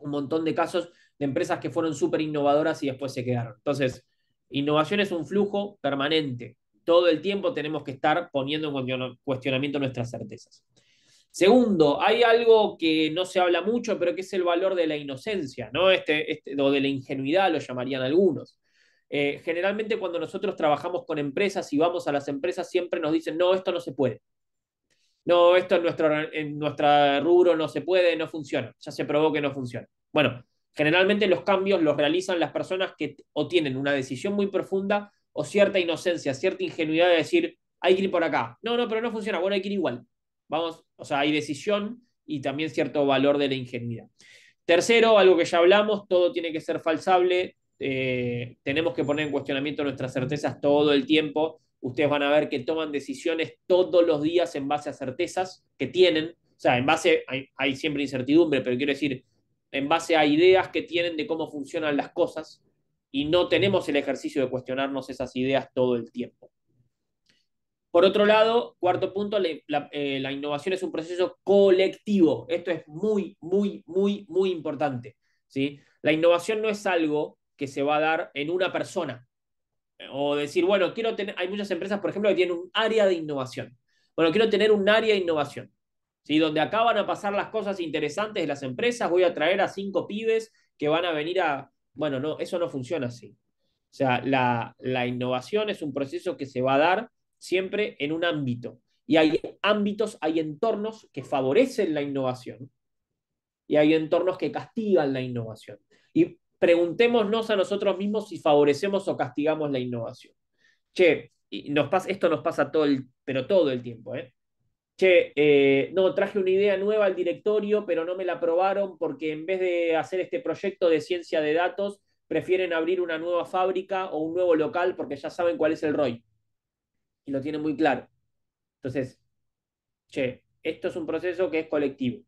un montón de casos de empresas que fueron súper innovadoras y después se quedaron. Entonces, Innovación es un flujo permanente. Todo el tiempo tenemos que estar poniendo en cuestionamiento nuestras certezas. Segundo, hay algo que no se habla mucho, pero que es el valor de la inocencia, ¿no? Este, este o de la ingenuidad, lo llamarían algunos. Eh, generalmente cuando nosotros trabajamos con empresas y vamos a las empresas, siempre nos dicen, no, esto no se puede. No, esto en nuestro, en nuestro rubro no se puede, no funciona. Ya se probó que no funciona. Bueno, Generalmente los cambios los realizan las personas que o tienen una decisión muy profunda o cierta inocencia, cierta ingenuidad de decir, hay que ir por acá. No, no, pero no funciona, bueno, hay que ir igual. Vamos, o sea, hay decisión y también cierto valor de la ingenuidad. Tercero, algo que ya hablamos, todo tiene que ser falsable, eh, tenemos que poner en cuestionamiento nuestras certezas todo el tiempo. Ustedes van a ver que toman decisiones todos los días en base a certezas que tienen. O sea, en base, hay siempre incertidumbre, pero quiero decir, en base a ideas que tienen de cómo funcionan las cosas y no tenemos el ejercicio de cuestionarnos esas ideas todo el tiempo. Por otro lado, cuarto punto, eh, la, innovación es un proceso colectivo. Esto es muy, muy, muy, muy importante. ¿sí? La innovación no es algo que se va a dar en una persona. O decir, bueno, quiero tener, hay muchas empresas, por ejemplo, que tienen un área de innovación. Bueno, quiero tener un área de innovación. Donde acá van a pasar las cosas interesantes de las empresas, voy a traer a cinco pibes que van a venir a... Bueno, no, eso no funciona así. O sea, la, innovación es un proceso que se va a dar siempre en un ámbito. Y hay ámbitos, hay entornos que favorecen la innovación y hay entornos que castigan la innovación. Y preguntémonos a nosotros mismos si favorecemos o castigamos la innovación. Che, nos pasa, esto nos pasa todo el, pero todo el tiempo. ¿eh? che, eh, no, traje una idea nueva al directorio, pero no me la aprobaron porque en vez de hacer este proyecto de ciencia de datos, prefieren abrir una nueva fábrica o un nuevo local porque ya saben cuál es el ROI. Y lo tienen muy claro. Entonces, che, esto es un proceso que es colectivo,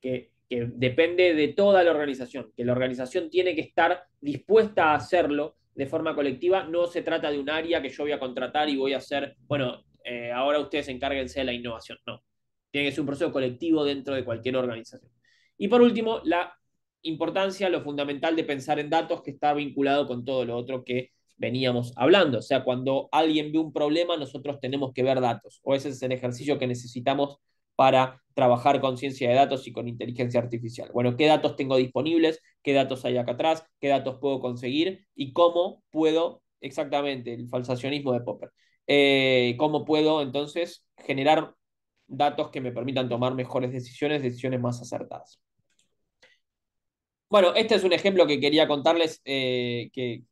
que, que depende de toda la organización, que la organización tiene que estar dispuesta a hacerlo de forma colectiva, no se trata de un área que yo voy a contratar y voy a hacer, bueno, eh, ahora ustedes encárguense de la innovación. No. Tiene que ser un proceso colectivo dentro de cualquier organización. Y por último, la importancia, lo fundamental de pensar en datos que está vinculado con todo lo otro que veníamos hablando. O sea, cuando alguien ve un problema, nosotros tenemos que ver datos. O ese es el ejercicio que necesitamos para trabajar con ciencia de datos y con inteligencia artificial. Bueno, ¿qué datos tengo disponibles? ¿Qué datos hay acá atrás? ¿Qué datos puedo conseguir? ¿Y cómo puedo exactamente el falsacionismo de Popper? Eh, cómo puedo entonces generar datos que me permitan tomar mejores decisiones, decisiones más acertadas. Bueno, este es un ejemplo que quería contarles eh, que,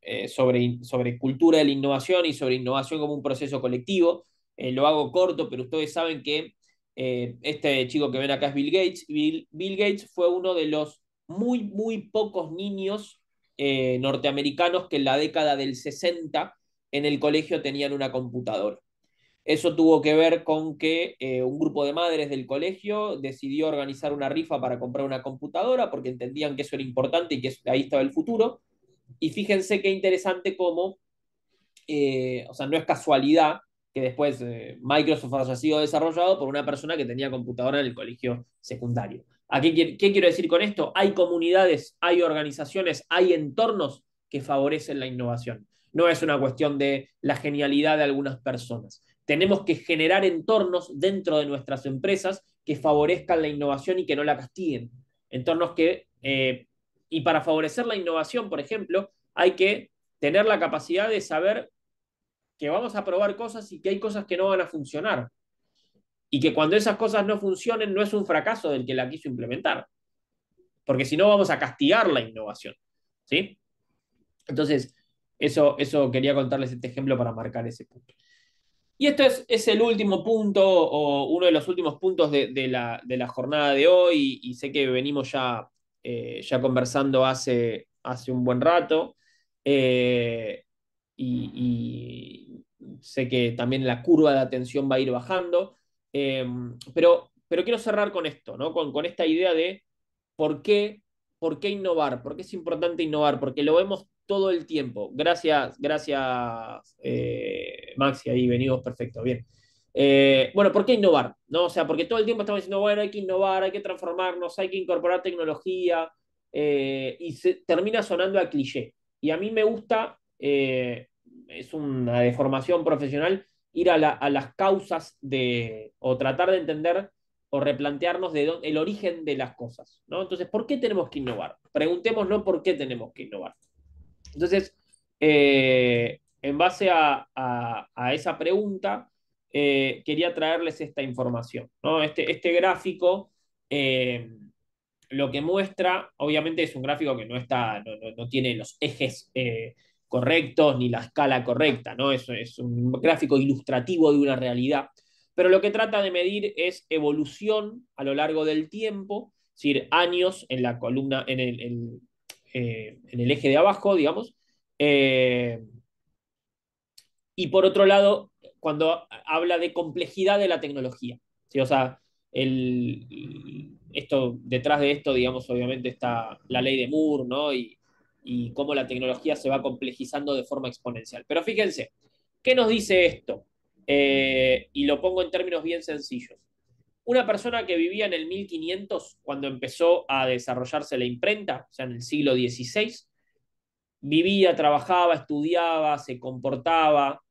eh, sobre, sobre, cultura de la innovación y sobre innovación como un proceso colectivo. lo hago corto, pero ustedes saben que este chico que ven acá es Bill Gates. Bill, Bill, Gates fue uno de los muy, muy pocos niños norteamericanos que en la década del 60 en el colegio tenían una computadora. Eso tuvo que ver con que eh, un grupo de madres del colegio decidió organizar una rifa para comprar una computadora porque entendían que eso era importante y que ahí estaba el futuro. Y fíjense qué interesante cómo, eh, o sea, no es casualidad que después eh, Microsoft haya sido desarrollado por una persona que tenía computadora en el colegio secundario. qué quiero decir con esto? Hay comunidades, hay organizaciones, hay entornos que favorecen la innovación no es una cuestión de la genialidad de algunas personas. Tenemos que generar entornos dentro de nuestras empresas que favorezcan la innovación y que no la castiguen. Entornos que, eh, y para favorecer la innovación, por ejemplo, hay que tener la capacidad de saber que vamos a probar cosas y que hay cosas que no van a funcionar. Y que cuando esas cosas no funcionen no es un fracaso del que la quiso implementar. Porque si no vamos a castigar la innovación. ¿sí? Entonces, eso, quería contarles este ejemplo para marcar ese punto. Y esto es, el último punto o uno de los últimos puntos de, la, jornada de hoy y, sé que venimos ya, eh, ya conversando hace, hace, un buen rato eh, y, sé que también la curva de atención va a ir bajando, eh, pero, pero, quiero cerrar con esto, con, esta idea de por qué, por qué innovar, por qué es importante innovar, porque lo vemos todo el tiempo. Gracias, gracias, eh, Maxi, ahí venimos perfecto, bien. Eh, bueno, ¿por qué innovar? ¿No? O sea, porque todo el tiempo estamos diciendo, bueno, hay que innovar, hay que transformarnos, hay que incorporar tecnología, eh, y se termina sonando a cliché. Y a mí me gusta, es una deformación profesional, ir a, las causas de, o tratar de entender o replantearnos de el origen de las cosas. Entonces, ¿por qué tenemos que innovar? Preguntémoslo por qué tenemos que innovar. Entonces, eh, en base a, esa pregunta, eh, quería traerles esta información. Este, este, gráfico eh, lo que muestra, obviamente es un gráfico que no, está, no, tiene los ejes correctos ni la escala correcta, ¿no? Es, un gráfico ilustrativo de una realidad, pero lo que trata de medir es evolución a lo largo del tiempo, es decir, años en la columna, en el, eh, en el eje de abajo, digamos. Eh, y por otro lado, cuando habla de complejidad de la tecnología. ¿sí? O esto, detrás de esto, digamos, obviamente está la ley de Moore, Y, y cómo la tecnología se va complejizando de forma exponencial. Pero fíjense, ¿qué nos dice esto? Eh, y lo pongo en términos bien sencillos una persona que vivía en el 1500, cuando empezó a desarrollarse la imprenta, o sea, en el siglo XVI, vivía, trabajaba, estudiaba, se comportaba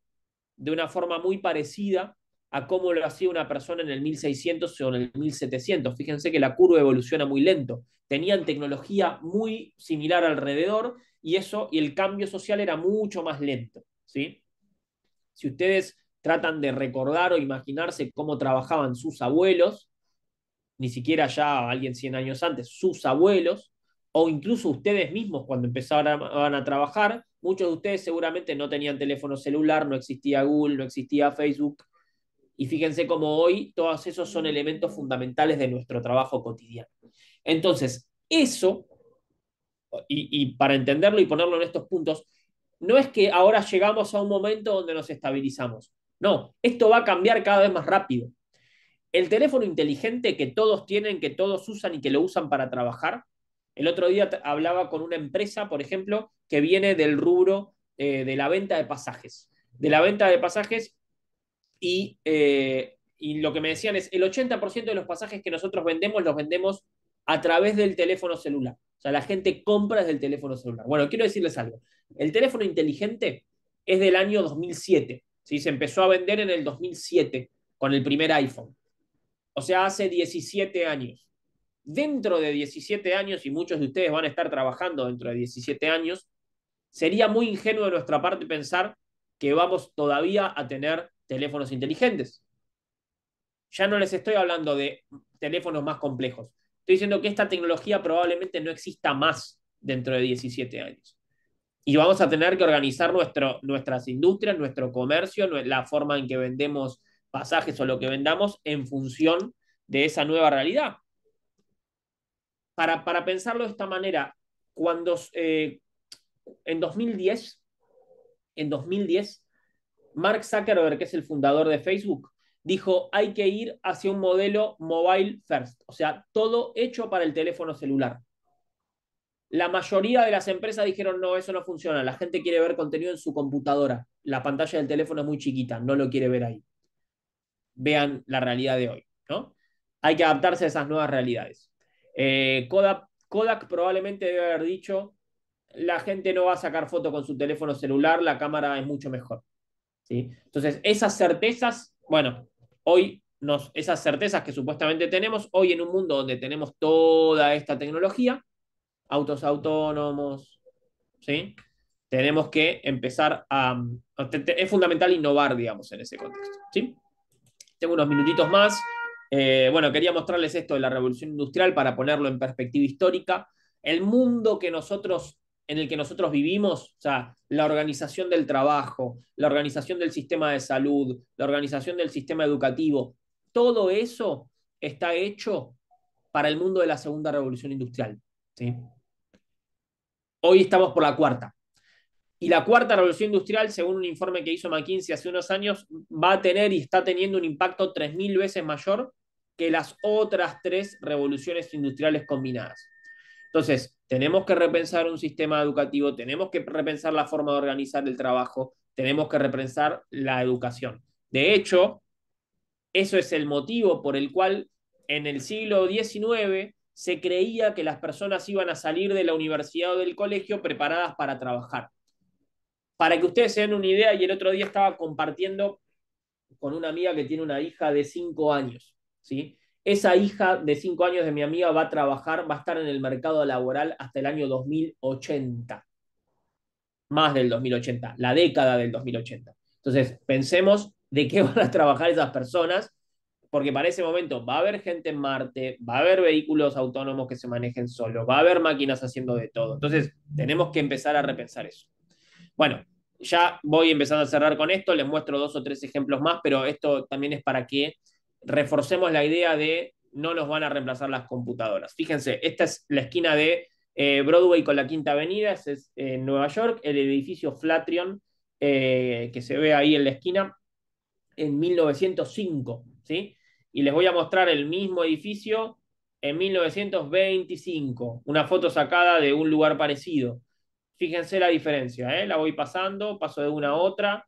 de una forma muy parecida a cómo lo hacía una persona en el 1600 o en el 1700. Fíjense que la curva evoluciona muy lento. Tenían tecnología muy similar alrededor y eso y el cambio social era mucho más lento, ¿sí? Si ustedes tratan de recordar o imaginarse cómo trabajaban sus abuelos, ni siquiera ya alguien 100 años antes, sus abuelos, o incluso ustedes mismos cuando empezaban a trabajar, muchos de ustedes seguramente no tenían teléfono celular, no existía Google, no existía Facebook, y fíjense cómo hoy todos esos son elementos fundamentales de nuestro trabajo cotidiano. Entonces, eso, y, y para entenderlo y ponerlo en estos puntos, no es que ahora llegamos a un momento donde nos estabilizamos. No, esto va a cambiar cada vez más rápido. El teléfono inteligente que todos tienen, que todos usan y que lo usan para trabajar. El otro día hablaba con una empresa, por ejemplo, que viene del rubro eh, de la venta de pasajes. De la venta de pasajes y, eh, y lo que me decían es el 80% de los pasajes que nosotros vendemos los vendemos a través del teléfono celular. O sea, la gente compra desde el teléfono celular. Bueno, quiero decirles algo. El teléfono inteligente es del año 2007. Se empezó a vender en el 2007 con el primer iPhone. O sea, hace 17 años. Dentro de 17 años, y muchos de ustedes van a estar trabajando dentro de 17 años, sería muy ingenuo de nuestra parte pensar que vamos todavía a tener teléfonos inteligentes. Ya no les estoy hablando de teléfonos más complejos. Estoy diciendo que esta tecnología probablemente no exista más dentro de 17 años y vamos a tener que organizar nuestro, nuestras industrias, nuestro comercio, la forma en que vendemos pasajes o lo que vendamos en función de esa nueva realidad. Para, para pensarlo de esta manera, cuando eh, en 2010, en 2010, Mark Zuckerberg, que es el fundador de Facebook, dijo, hay que ir hacia un modelo mobile first, o sea, todo hecho para el teléfono celular. La mayoría de las empresas dijeron, no, eso no funciona, la gente quiere ver contenido en su computadora, la pantalla del teléfono es muy chiquita, no lo quiere ver ahí. Vean la realidad de hoy, ¿no? Hay que adaptarse a esas nuevas realidades. Eh, Kodak, Kodak probablemente debe haber dicho, la gente no va a sacar foto con su teléfono celular, la cámara es mucho mejor. ¿Sí? Entonces, esas certezas, bueno, hoy nos, esas certezas que supuestamente tenemos, hoy en un mundo donde tenemos toda esta tecnología, autos autónomos, ¿sí? Tenemos que empezar a... Es fundamental innovar, digamos, en ese contexto, ¿sí? Tengo unos minutitos más. Eh, bueno, quería mostrarles esto de la revolución industrial para ponerlo en perspectiva histórica. El mundo que nosotros, en el que nosotros vivimos, o sea, la organización del trabajo, la organización del sistema de salud, la organización del sistema educativo, todo eso está hecho para el mundo de la segunda revolución industrial. ¿sí? Hoy estamos por la cuarta. Y la cuarta revolución industrial, según un informe que hizo McKinsey hace unos años, va a tener y está teniendo un impacto 3.000 veces mayor que las otras tres revoluciones industriales combinadas. Entonces, tenemos que repensar un sistema educativo, tenemos que repensar la forma de organizar el trabajo, tenemos que repensar la educación. De hecho, eso es el motivo por el cual en el siglo XIX se creía que las personas iban a salir de la universidad o del colegio preparadas para trabajar. Para que ustedes se den una idea, y el otro día estaba compartiendo con una amiga que tiene una hija de 5 años, ¿sí? Esa hija de 5 años de mi amiga va a trabajar, va a estar en el mercado laboral hasta el año 2080. Más del 2080, la década del 2080. Entonces, pensemos de qué van a trabajar esas personas porque para ese momento va a haber gente en Marte, va a haber vehículos autónomos que se manejen solos, va a haber máquinas haciendo de todo. Entonces, tenemos que empezar a repensar eso. Bueno, ya voy empezando a cerrar con esto, les muestro dos o tres ejemplos más, pero esto también es para que reforcemos la idea de no nos van a reemplazar las computadoras. Fíjense, esta es la esquina de eh, Broadway con la Quinta Avenida, es, en Nueva York, el edificio Flatrion, eh, que se ve ahí en la esquina, en 1905, ¿sí? y les voy a mostrar el mismo edificio en 1925, una foto sacada de un lugar parecido. Fíjense la diferencia, ¿eh? la voy pasando, paso de una a otra,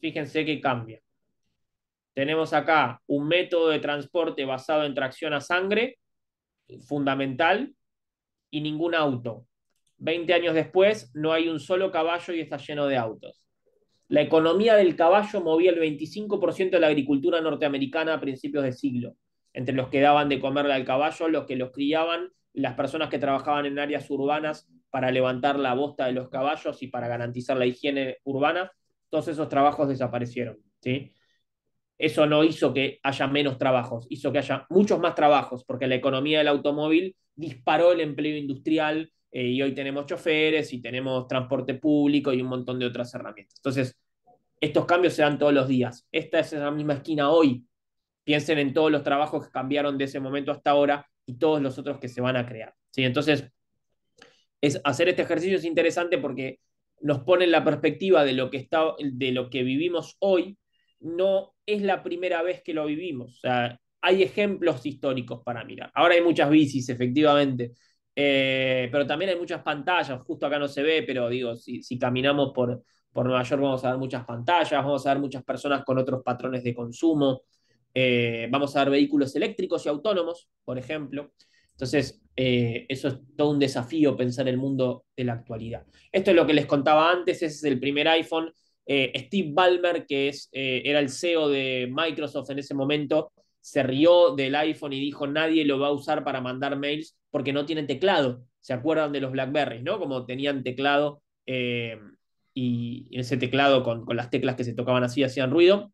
fíjense que cambia. Tenemos acá un método de transporte basado en tracción a sangre, fundamental, y ningún auto. 20 años después, no hay un solo caballo y está lleno de autos. La economía del caballo movía el 25% de la agricultura norteamericana a principios de siglo, entre los que daban de comerle al caballo, los que los criaban, las personas que trabajaban en áreas urbanas para levantar la bosta de los caballos y para garantizar la higiene urbana, todos esos trabajos desaparecieron. Eso no hizo que haya menos trabajos, hizo que haya muchos más trabajos, porque la economía del automóvil disparó el empleo industrial, eh, y hoy tenemos choferes y tenemos transporte público y un montón de otras herramientas. Entonces, estos cambios se dan todos los días. Esta es la misma esquina hoy. Piensen en todos los trabajos que cambiaron de ese momento hasta ahora y todos los otros que se van a crear. ¿sí? Entonces, es, hacer este ejercicio es interesante porque nos pone en la perspectiva de lo que, está, de lo que vivimos hoy. No es la primera vez que lo vivimos. sea, hay ejemplos históricos para mirar. Ahora hay muchas bicis, efectivamente. Eh, pero también hay muchas pantallas, justo acá no se ve, pero digo, si, caminamos por, Nueva York vamos a ver muchas pantallas, vamos a ver muchas personas con otros patrones de consumo, eh, vamos a ver vehículos eléctricos y autónomos, por ejemplo. Entonces, eh, eso es todo un desafío pensar el mundo de la actualidad. Esto es lo que les contaba antes, ese es el primer iPhone. Steve Ballmer, que es, era el CEO de Microsoft en ese momento, se rió del iPhone y dijo nadie lo va a usar para mandar mails porque no tiene teclado. ¿Se acuerdan de los Blackberries, no? Como tenían teclado eh, y ese teclado con, las teclas que se tocaban así hacían ruido.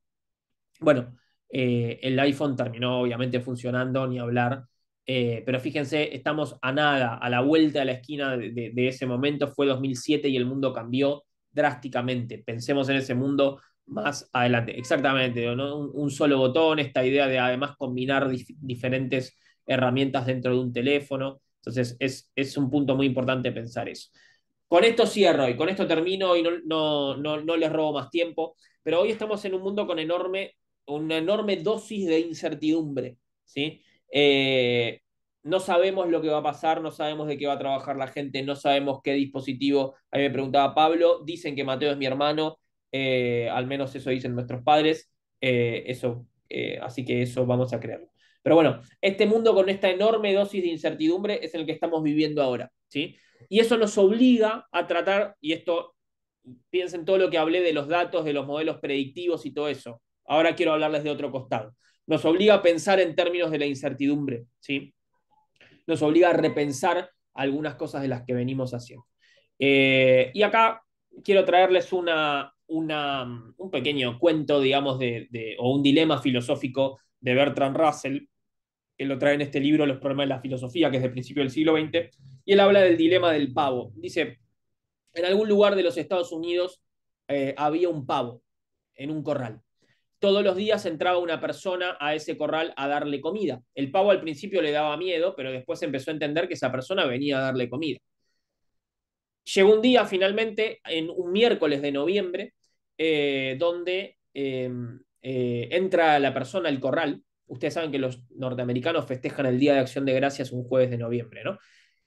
Bueno, eh, el iPhone terminó obviamente funcionando, ni hablar. Eh, pero fíjense, estamos a nada, a la vuelta de la esquina de ese momento, fue 2007 y el mundo cambió drásticamente. Pensemos en ese mundo más adelante. Exactamente, un, solo botón, esta idea de además combinar diferentes herramientas dentro de un teléfono. Entonces, es, un punto muy importante pensar eso. Con esto cierro y con esto termino y no, les robo más tiempo, pero hoy estamos en un mundo con enorme, una enorme dosis de incertidumbre. ¿sí? Eh, no sabemos lo que va a pasar, no sabemos de qué va a trabajar la gente, no sabemos qué dispositivo. Ahí me preguntaba Pablo, dicen que Mateo es mi hermano, eh, al menos eso dicen nuestros padres, eh, eso, eh, así que eso vamos a creerlo. Pero bueno, este mundo con esta enorme dosis de incertidumbre es el que estamos viviendo ahora, ¿sí? Y eso nos obliga a tratar, y esto, piensen todo lo que hablé de los datos, de los modelos predictivos y todo eso. Ahora quiero hablarles de otro costado. Nos obliga a pensar en términos de la incertidumbre, ¿sí? Nos obliga a repensar algunas cosas de las que venimos haciendo. y acá quiero traerles una, una, mm, un pequeño cuento, digamos, de, de, o un dilema filosófico de Bertrand Russell, que lo trae en este libro, Los problemas de la filosofía, que es del principio del siglo XX, y él habla del dilema del pavo. Dice, en algún lugar de los Estados Unidos eh, había un pavo en un corral. Todos los días entraba una persona a ese corral a darle comida. El pavo al principio le daba miedo, pero después empezó a entender que esa persona venía a darle comida. Llegó un día, finalmente, en un miércoles de noviembre, eh, donde em, eh, entra la persona al corral. Ustedes saben que los norteamericanos festejan el Día de Acción de Gracias un jueves de noviembre, ¿no?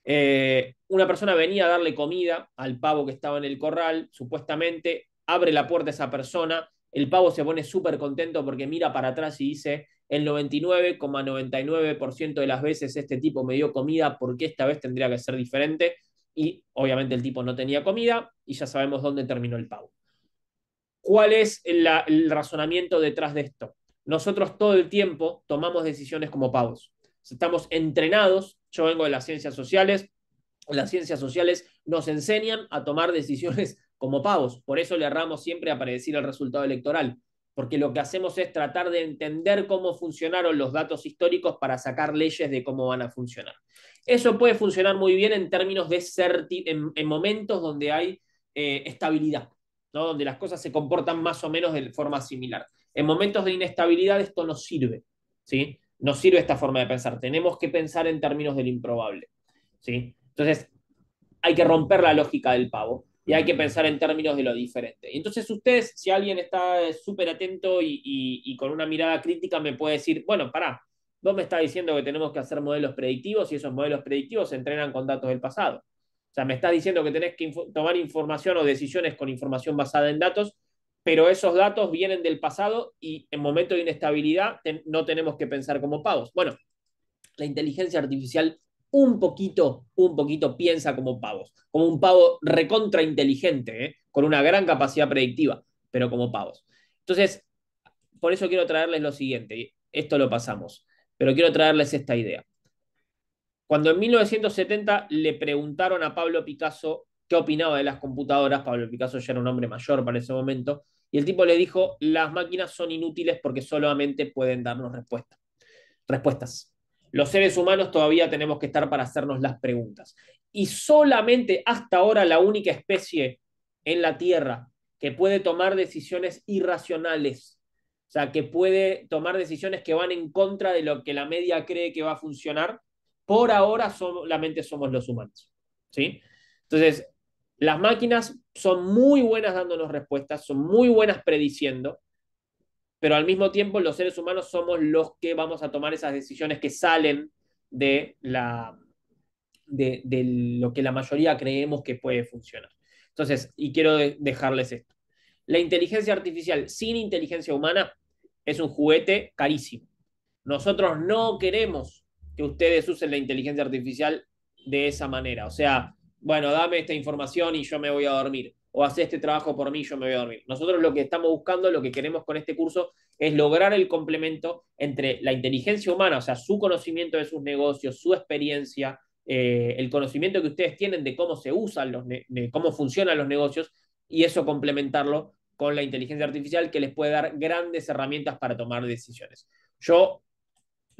Eh, una persona venía a darle comida al pavo que estaba en el corral, supuestamente, abre la puerta esa persona, el pavo se pone súper contento porque mira para atrás y dice, el 99,99% de las veces este tipo me dio comida, porque esta vez tendría que ser diferente? Y obviamente el tipo no tenía comida y ya sabemos dónde terminó el pavo. ¿Cuál es el razonamiento detrás de esto? Nosotros todo el tiempo tomamos decisiones como pavos. Estamos entrenados, yo vengo de las ciencias sociales, las ciencias sociales nos enseñan a tomar decisiones como pavos, por eso le erramos siempre a predecir el resultado electoral, porque lo que hacemos es tratar de entender cómo funcionaron los datos históricos para sacar leyes de cómo van a funcionar. Eso puede funcionar muy bien en términos de en momentos donde hay eh, estabilidad donde las cosas se comportan más o menos de forma similar. En momentos de inestabilidad esto no sirve, ¿sí? Nos sirve esta forma de pensar. Tenemos que pensar en términos del improbable, ¿sí? Entonces, hay que romper la lógica del pavo y hay que pensar en términos de lo diferente. Entonces, ustedes, si alguien está súper atento y, y, con una mirada crítica, me puede decir, bueno, pará, vos me estás diciendo que tenemos que hacer modelos predictivos y esos modelos predictivos se entrenan con datos del pasado. O sea, me estás diciendo que tenés que tomar información o decisiones con información basada en datos, pero esos datos vienen del pasado y en momentos de inestabilidad no tenemos que pensar como pavos. Bueno, la inteligencia artificial un poquito, un poquito piensa como pavos, como un pavo recontra inteligente, ¿eh? con una gran capacidad predictiva, pero como pavos. Entonces, por eso quiero traerles lo siguiente, esto lo pasamos, pero quiero traerles esta idea. Cuando en 1970 le preguntaron a Pablo Picasso qué opinaba de las computadoras, Pablo Picasso ya era un hombre mayor para ese momento, y el tipo le dijo, las máquinas son inútiles porque solamente pueden darnos respuestas. respuestas. Los seres humanos todavía tenemos que estar para hacernos las preguntas. Y solamente hasta ahora la única especie en la Tierra que puede tomar decisiones irracionales, o sea, que puede tomar decisiones que van en contra de lo que la media cree que va a funcionar, por ahora solamente somos los humanos. ¿sí? Entonces, las máquinas son muy buenas dándonos respuestas, son muy buenas prediciendo, pero al mismo tiempo los seres humanos somos los que vamos a tomar esas decisiones que salen de, la, de, lo que la mayoría creemos que puede funcionar. Entonces, y quiero dejarles esto. La inteligencia artificial sin inteligencia humana es un juguete carísimo. Nosotros no queremos que ustedes usen la inteligencia artificial de esa manera. O sea, bueno, dame esta información y yo me voy a dormir. O hace este trabajo por mí y yo me voy a dormir. Nosotros lo que estamos buscando, lo que queremos con este curso, es lograr el complemento entre la inteligencia humana, o sea, su conocimiento de sus negocios, su experiencia, eh, el conocimiento que ustedes tienen de cómo se usan los, cómo funcionan los negocios, y eso complementarlo con la inteligencia artificial que les puede dar grandes herramientas para tomar decisiones. Yo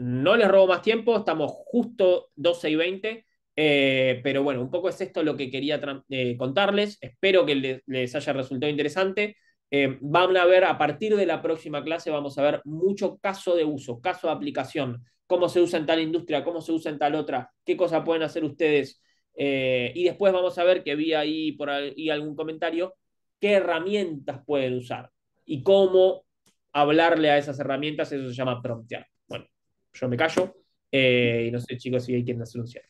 no les robo más tiempo, estamos justo 12 y 20. Eh, pero bueno, un poco es esto lo que quería eh, contarles. Espero que les, haya resultado interesante. vamos eh, van a ver a partir de la próxima clase, vamos a ver mucho caso de uso, caso de aplicación, cómo se usa en tal industria, cómo se usa en tal otra, qué cosas pueden hacer ustedes. y después vamos a ver que vi ahí por ahí algún comentario, qué herramientas pueden usar y cómo hablarle a esas herramientas, eso se llama promptear yo me callo. Eh, y no sé, chicos, si hay quien hacer un Sí.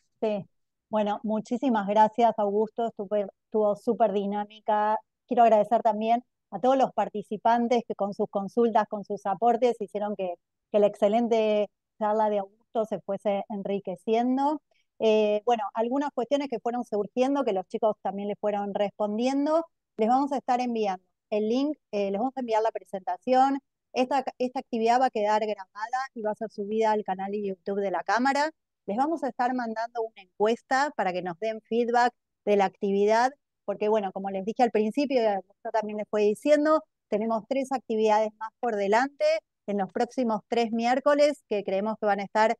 Bueno, muchísimas gracias, Augusto. estuvo súper dinámica. Quiero agradecer también a todos los participantes que con sus consultas, con sus aportes, hicieron que, la excelente charla de Augusto se fuese enriqueciendo. Eh, bueno, algunas cuestiones que fueron surgiendo, que los chicos también les fueron respondiendo, les vamos a estar enviando el link, eh, les vamos a enviar la presentación, esta, actividad va a quedar grabada y va a ser subida al canal de YouTube de la Cámara. Les vamos a estar mandando una encuesta para que nos den feedback de la actividad, porque bueno, como les dije al principio, eh, y también les fue diciendo, tenemos tres actividades más por delante en los próximos tres miércoles que creemos que van a estar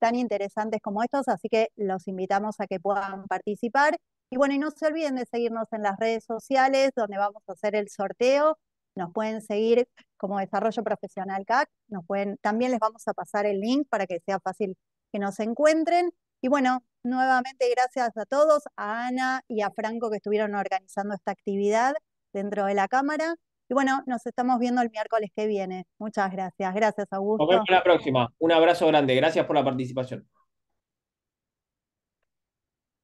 tan interesantes como estos, así que los invitamos a que puedan participar. Y bueno, y no se olviden de seguirnos en las redes sociales, donde vamos a hacer el sorteo nos pueden seguir como Desarrollo Profesional CAC, nos pueden, también les vamos a pasar el link para que sea fácil que nos encuentren. Y bueno, nuevamente gracias a todos, a Ana y a Franco que estuvieron organizando esta actividad dentro de la Cámara. Y bueno, nos estamos viendo el miércoles que viene. Muchas gracias. Gracias, Augusto. Nos vemos la próxima. Un abrazo grande. Gracias por la participación.